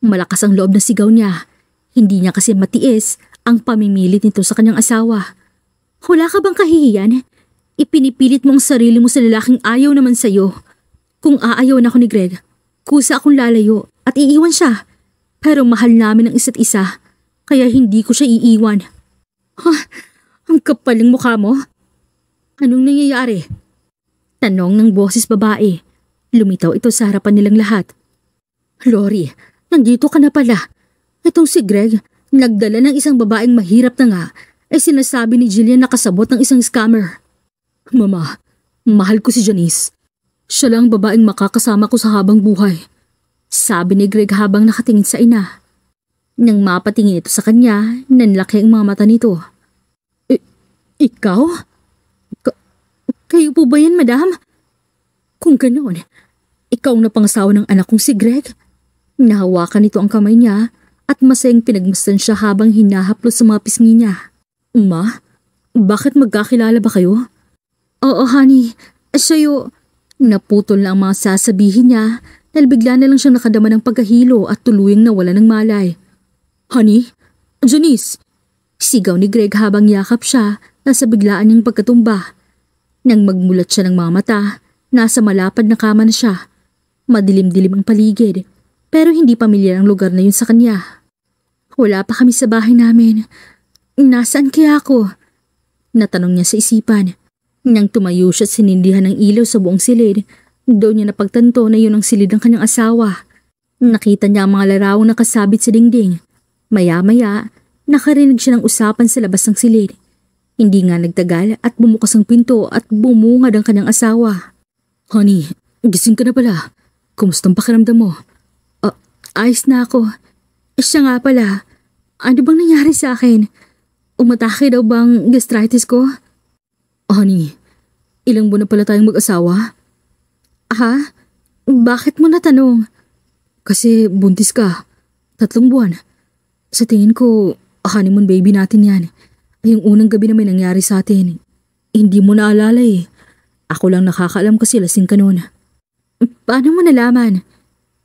Malakas ang loob na sigaw niya. Hindi niya kasi matiis ang pamimilit nito sa kanyang asawa. Wala ka bang kahihiyan? Ipinipilit mo ang sarili mo sa lalaking ayaw naman sa'yo. Kung aayaw na ako ni Greg, kusa akong lalayo at iiwan siya. Pero mahal namin ang isa't isa, kaya hindi ko siya iiwan. Ha? Ang kapal ng mukha mo? Anong nangyayari? Tanong ng boses babae. Lumitaw ito sa harapan nilang lahat. Lori, nandito ka na pala. Itong si Greg, nagdala ng isang babaeng mahirap na nga, ay sinasabi ni Jillian na kasabot ng isang scammer. Mama, mahal ko si Janice. Siya lang babaeng makakasama ko sa habang buhay. Sabi ni Greg habang nakatingin sa ina. Nang mapatingin ito sa kanya, nanlaki ang mga mata nito. I- ikaw? Kayo po ba yan, madam? Kung ganoon, ikaw na pangasawa ng anak kong si Greg. Nahawakan nito ang kamay niya at masayang pinagmasdan siya habang hinahaplos sa mga pisngi niya. Ma, bakit magkakilala ba kayo? Oo, honey. Sa'yo, naputol na ang mga sasabihin niya dahil bigla na lang siyang nakadama ng pagkahilo at tuluyang nawala ng malay. Honey? Janice! Sigaw ni Greg habang yakap siya na sa biglaan niyang pagkatumba. Nang magmulat siya ng mga mata, nasa malapad na kama na siya. Madilim-dilim ang paligid, pero hindi pamilyar ang lugar na yun sa kanya. Wala pa kami sa bahay namin. Nasaan kaya ako? Natanong niya sa isipan. Nang tumayo siya at sinindihan ng ilaw sa buong silid, doon niya napagtanto na yun ang silid ng kanyang asawa. Nakita niya ang mga larawang nakasabit sa dingding. Maya-maya, nakarinig siya ng usapan sa labas ng silid. Hindi nga nagtagal at bumukas ang pinto at bumungad ang kanyang asawa. Honey, gising ka na pala. Kumusta pakiramdam mo? Uh, ayos na ako. Eh, siya nga pala. Ano bang nangyari sa akin? Umatake daw bang gastritis ko? Honey, ilang buwan na pala tayong mag-asawa? Aha? Bakit mo natanong? Kasi buntis ka. Tatlong buwan. Sa tingin ko, honeymoon baby natin yan. Yung unang gabi na may nangyari sa atin, hindi mo naalala eh. Ako lang nakakaalam kasi lasing ka noon. Paano mo nalaman?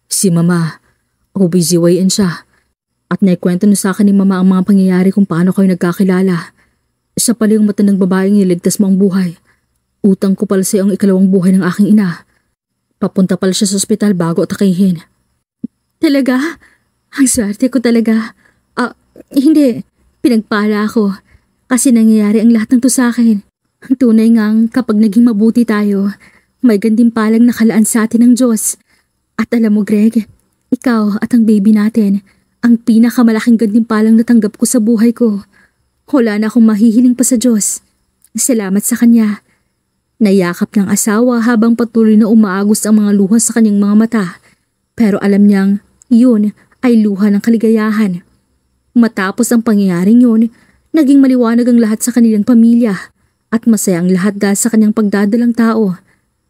Si mama, OBGYN siya. At naikwento na sa akin ni mama ang mga pangyayari kung paano kayo nagkakilala. Siya pala yung mata babaeng niligtas mo ang buhay. Utang ko pala sa ang ikalawang buhay ng aking ina. Papunta pala siya sa ospital bago atakihin. Talaga? Ang swerte ko talaga. Ah, hindi. Pinagpala ako. Kasi nangyayari ang lahat ng to sa akin. Ang tunay ngang kapag naging mabuti tayo, may ganding palang nakalaan sa atin ng Diyos. At alam mo Greg, ikaw at ang baby natin, ang pinakamalaking ganding palang natanggap ko sa buhay ko. Wala na akong mahihiling pa sa Diyos. Salamat sa Kanya. Nayakap ng asawa habang patuloy na umaagos ang mga luha sa kanyang mga mata. Pero alam niyang yun ay luha ng kaligayahan. Matapos ang pangyayaring yun, Naging maliwanag ang lahat sa kanilang pamilya at masaya ang lahat dahil sa kanyang pagdadalang tao.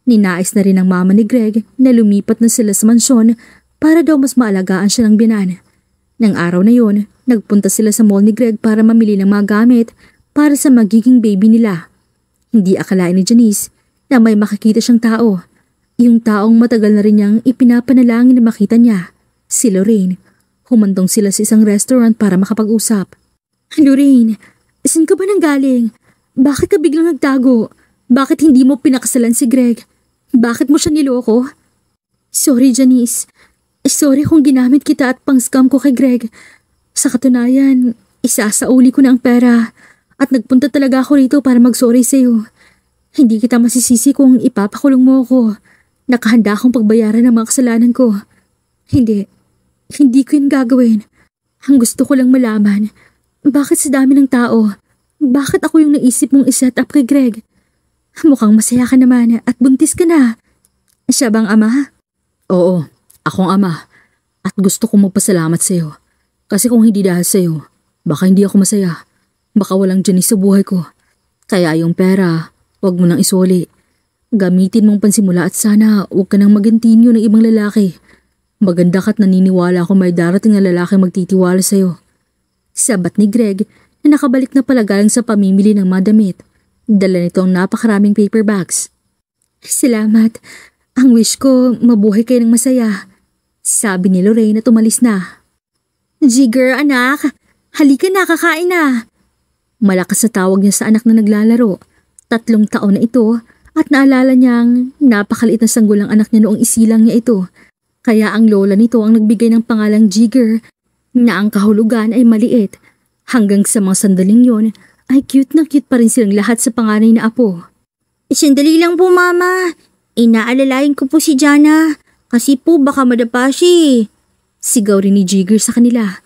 Ninais na rin ng mama ni Greg na lumipat na sila sa mansyon para daw mas maalagaan siya ng binan. Nang araw na yon, nagpunta sila sa mall ni Greg para mamili ng mga gamit para sa magiging baby nila. Hindi akalain ni Janice na may makikita siyang tao. Yung taong matagal na rin niyang ipinapanalangin na makita niya, si Lorraine. Humantong sila sa isang restaurant para makapag-usap. Lorraine, ano saan ka ba nang galing? Bakit ka biglang nagtago? Bakit hindi mo pinakasalan si Greg? Bakit mo siya niloko? Sorry Janice. Sorry kung ginamit kita at pang-scam ko kay Greg. Sa katunayan, isasauli ko na ang pera at nagpunta talaga ako rito para mag-sorry sa'yo. Hindi kita masisisi kung ipapakulong mo ako. Nakahanda akong pagbayaran ng mga kasalanan ko. Hindi. Hindi ko yun gagawin. Ang gusto ko lang malaman bakit si dami ng tao? Bakit ako yung naisip mong iset up kay Greg? Mukhang masaya ka naman at buntis ka na. Siya bang ama? Oo, akong ama. At gusto kong magpasalamat sa'yo. Kasi kung hindi dahil sa'yo, baka hindi ako masaya. Baka walang Janice sa buhay ko. Kaya yung pera, wag mo nang isoli. Gamitin mong pansimula at sana huwag ka nang magintinyo ng ibang lalaki. Maganda ka't naniniwala ako may darating na lalaki magtitiwala sa'yo. Sabat ni Greg na nakabalik na pala galing sa pamimili ng madamit. damit. Dala nito ang napakaraming paper bags. Salamat. Ang wish ko, mabuhay kayo ng masaya. Sabi ni Lorraine at umalis na. Jigger, anak! Halika na, kakain na! Malakas sa tawag niya sa anak na naglalaro. Tatlong taon na ito at naalala niyang napakaliit na sanggol ang anak niya noong isilang niya ito. Kaya ang lola nito ang nagbigay ng pangalang Jigger na ang kahulugan ay maliit. Hanggang sa mga sandaling yon ay cute na cute pa rin silang lahat sa panganay na apo. Sandali lang po mama, inaalalain ko po si Jana kasi po baka madapa si. Eh. Sigaw rin ni Jigger sa kanila.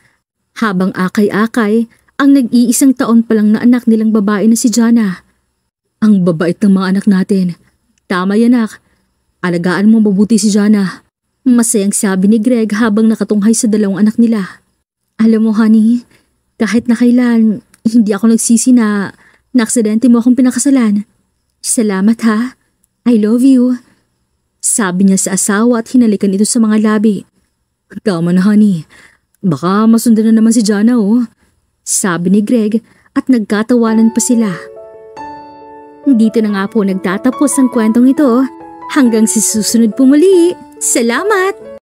Habang akay-akay, ang nag-iisang taon pa lang na anak nilang babae na si Jana. Ang babait ng mga anak natin. Tama yan anak. Alagaan mo mabuti si Jana. Masayang sabi ni Greg habang nakatunghay sa dalawang anak nila. Alam mo, honey, kahit na kailan, hindi ako nagsisi na naaksidente mo akong pinakasalan. Salamat ha. I love you. Sabi niya sa asawa at hinalikan ito sa mga labi. Tama na honey. Baka masundan na naman si Jana oh. Sabi ni Greg at nagkatawanan pa sila. Dito na nga po nagtatapos ang kwentong ito. Hanggang sa susunod po muli. Salamat!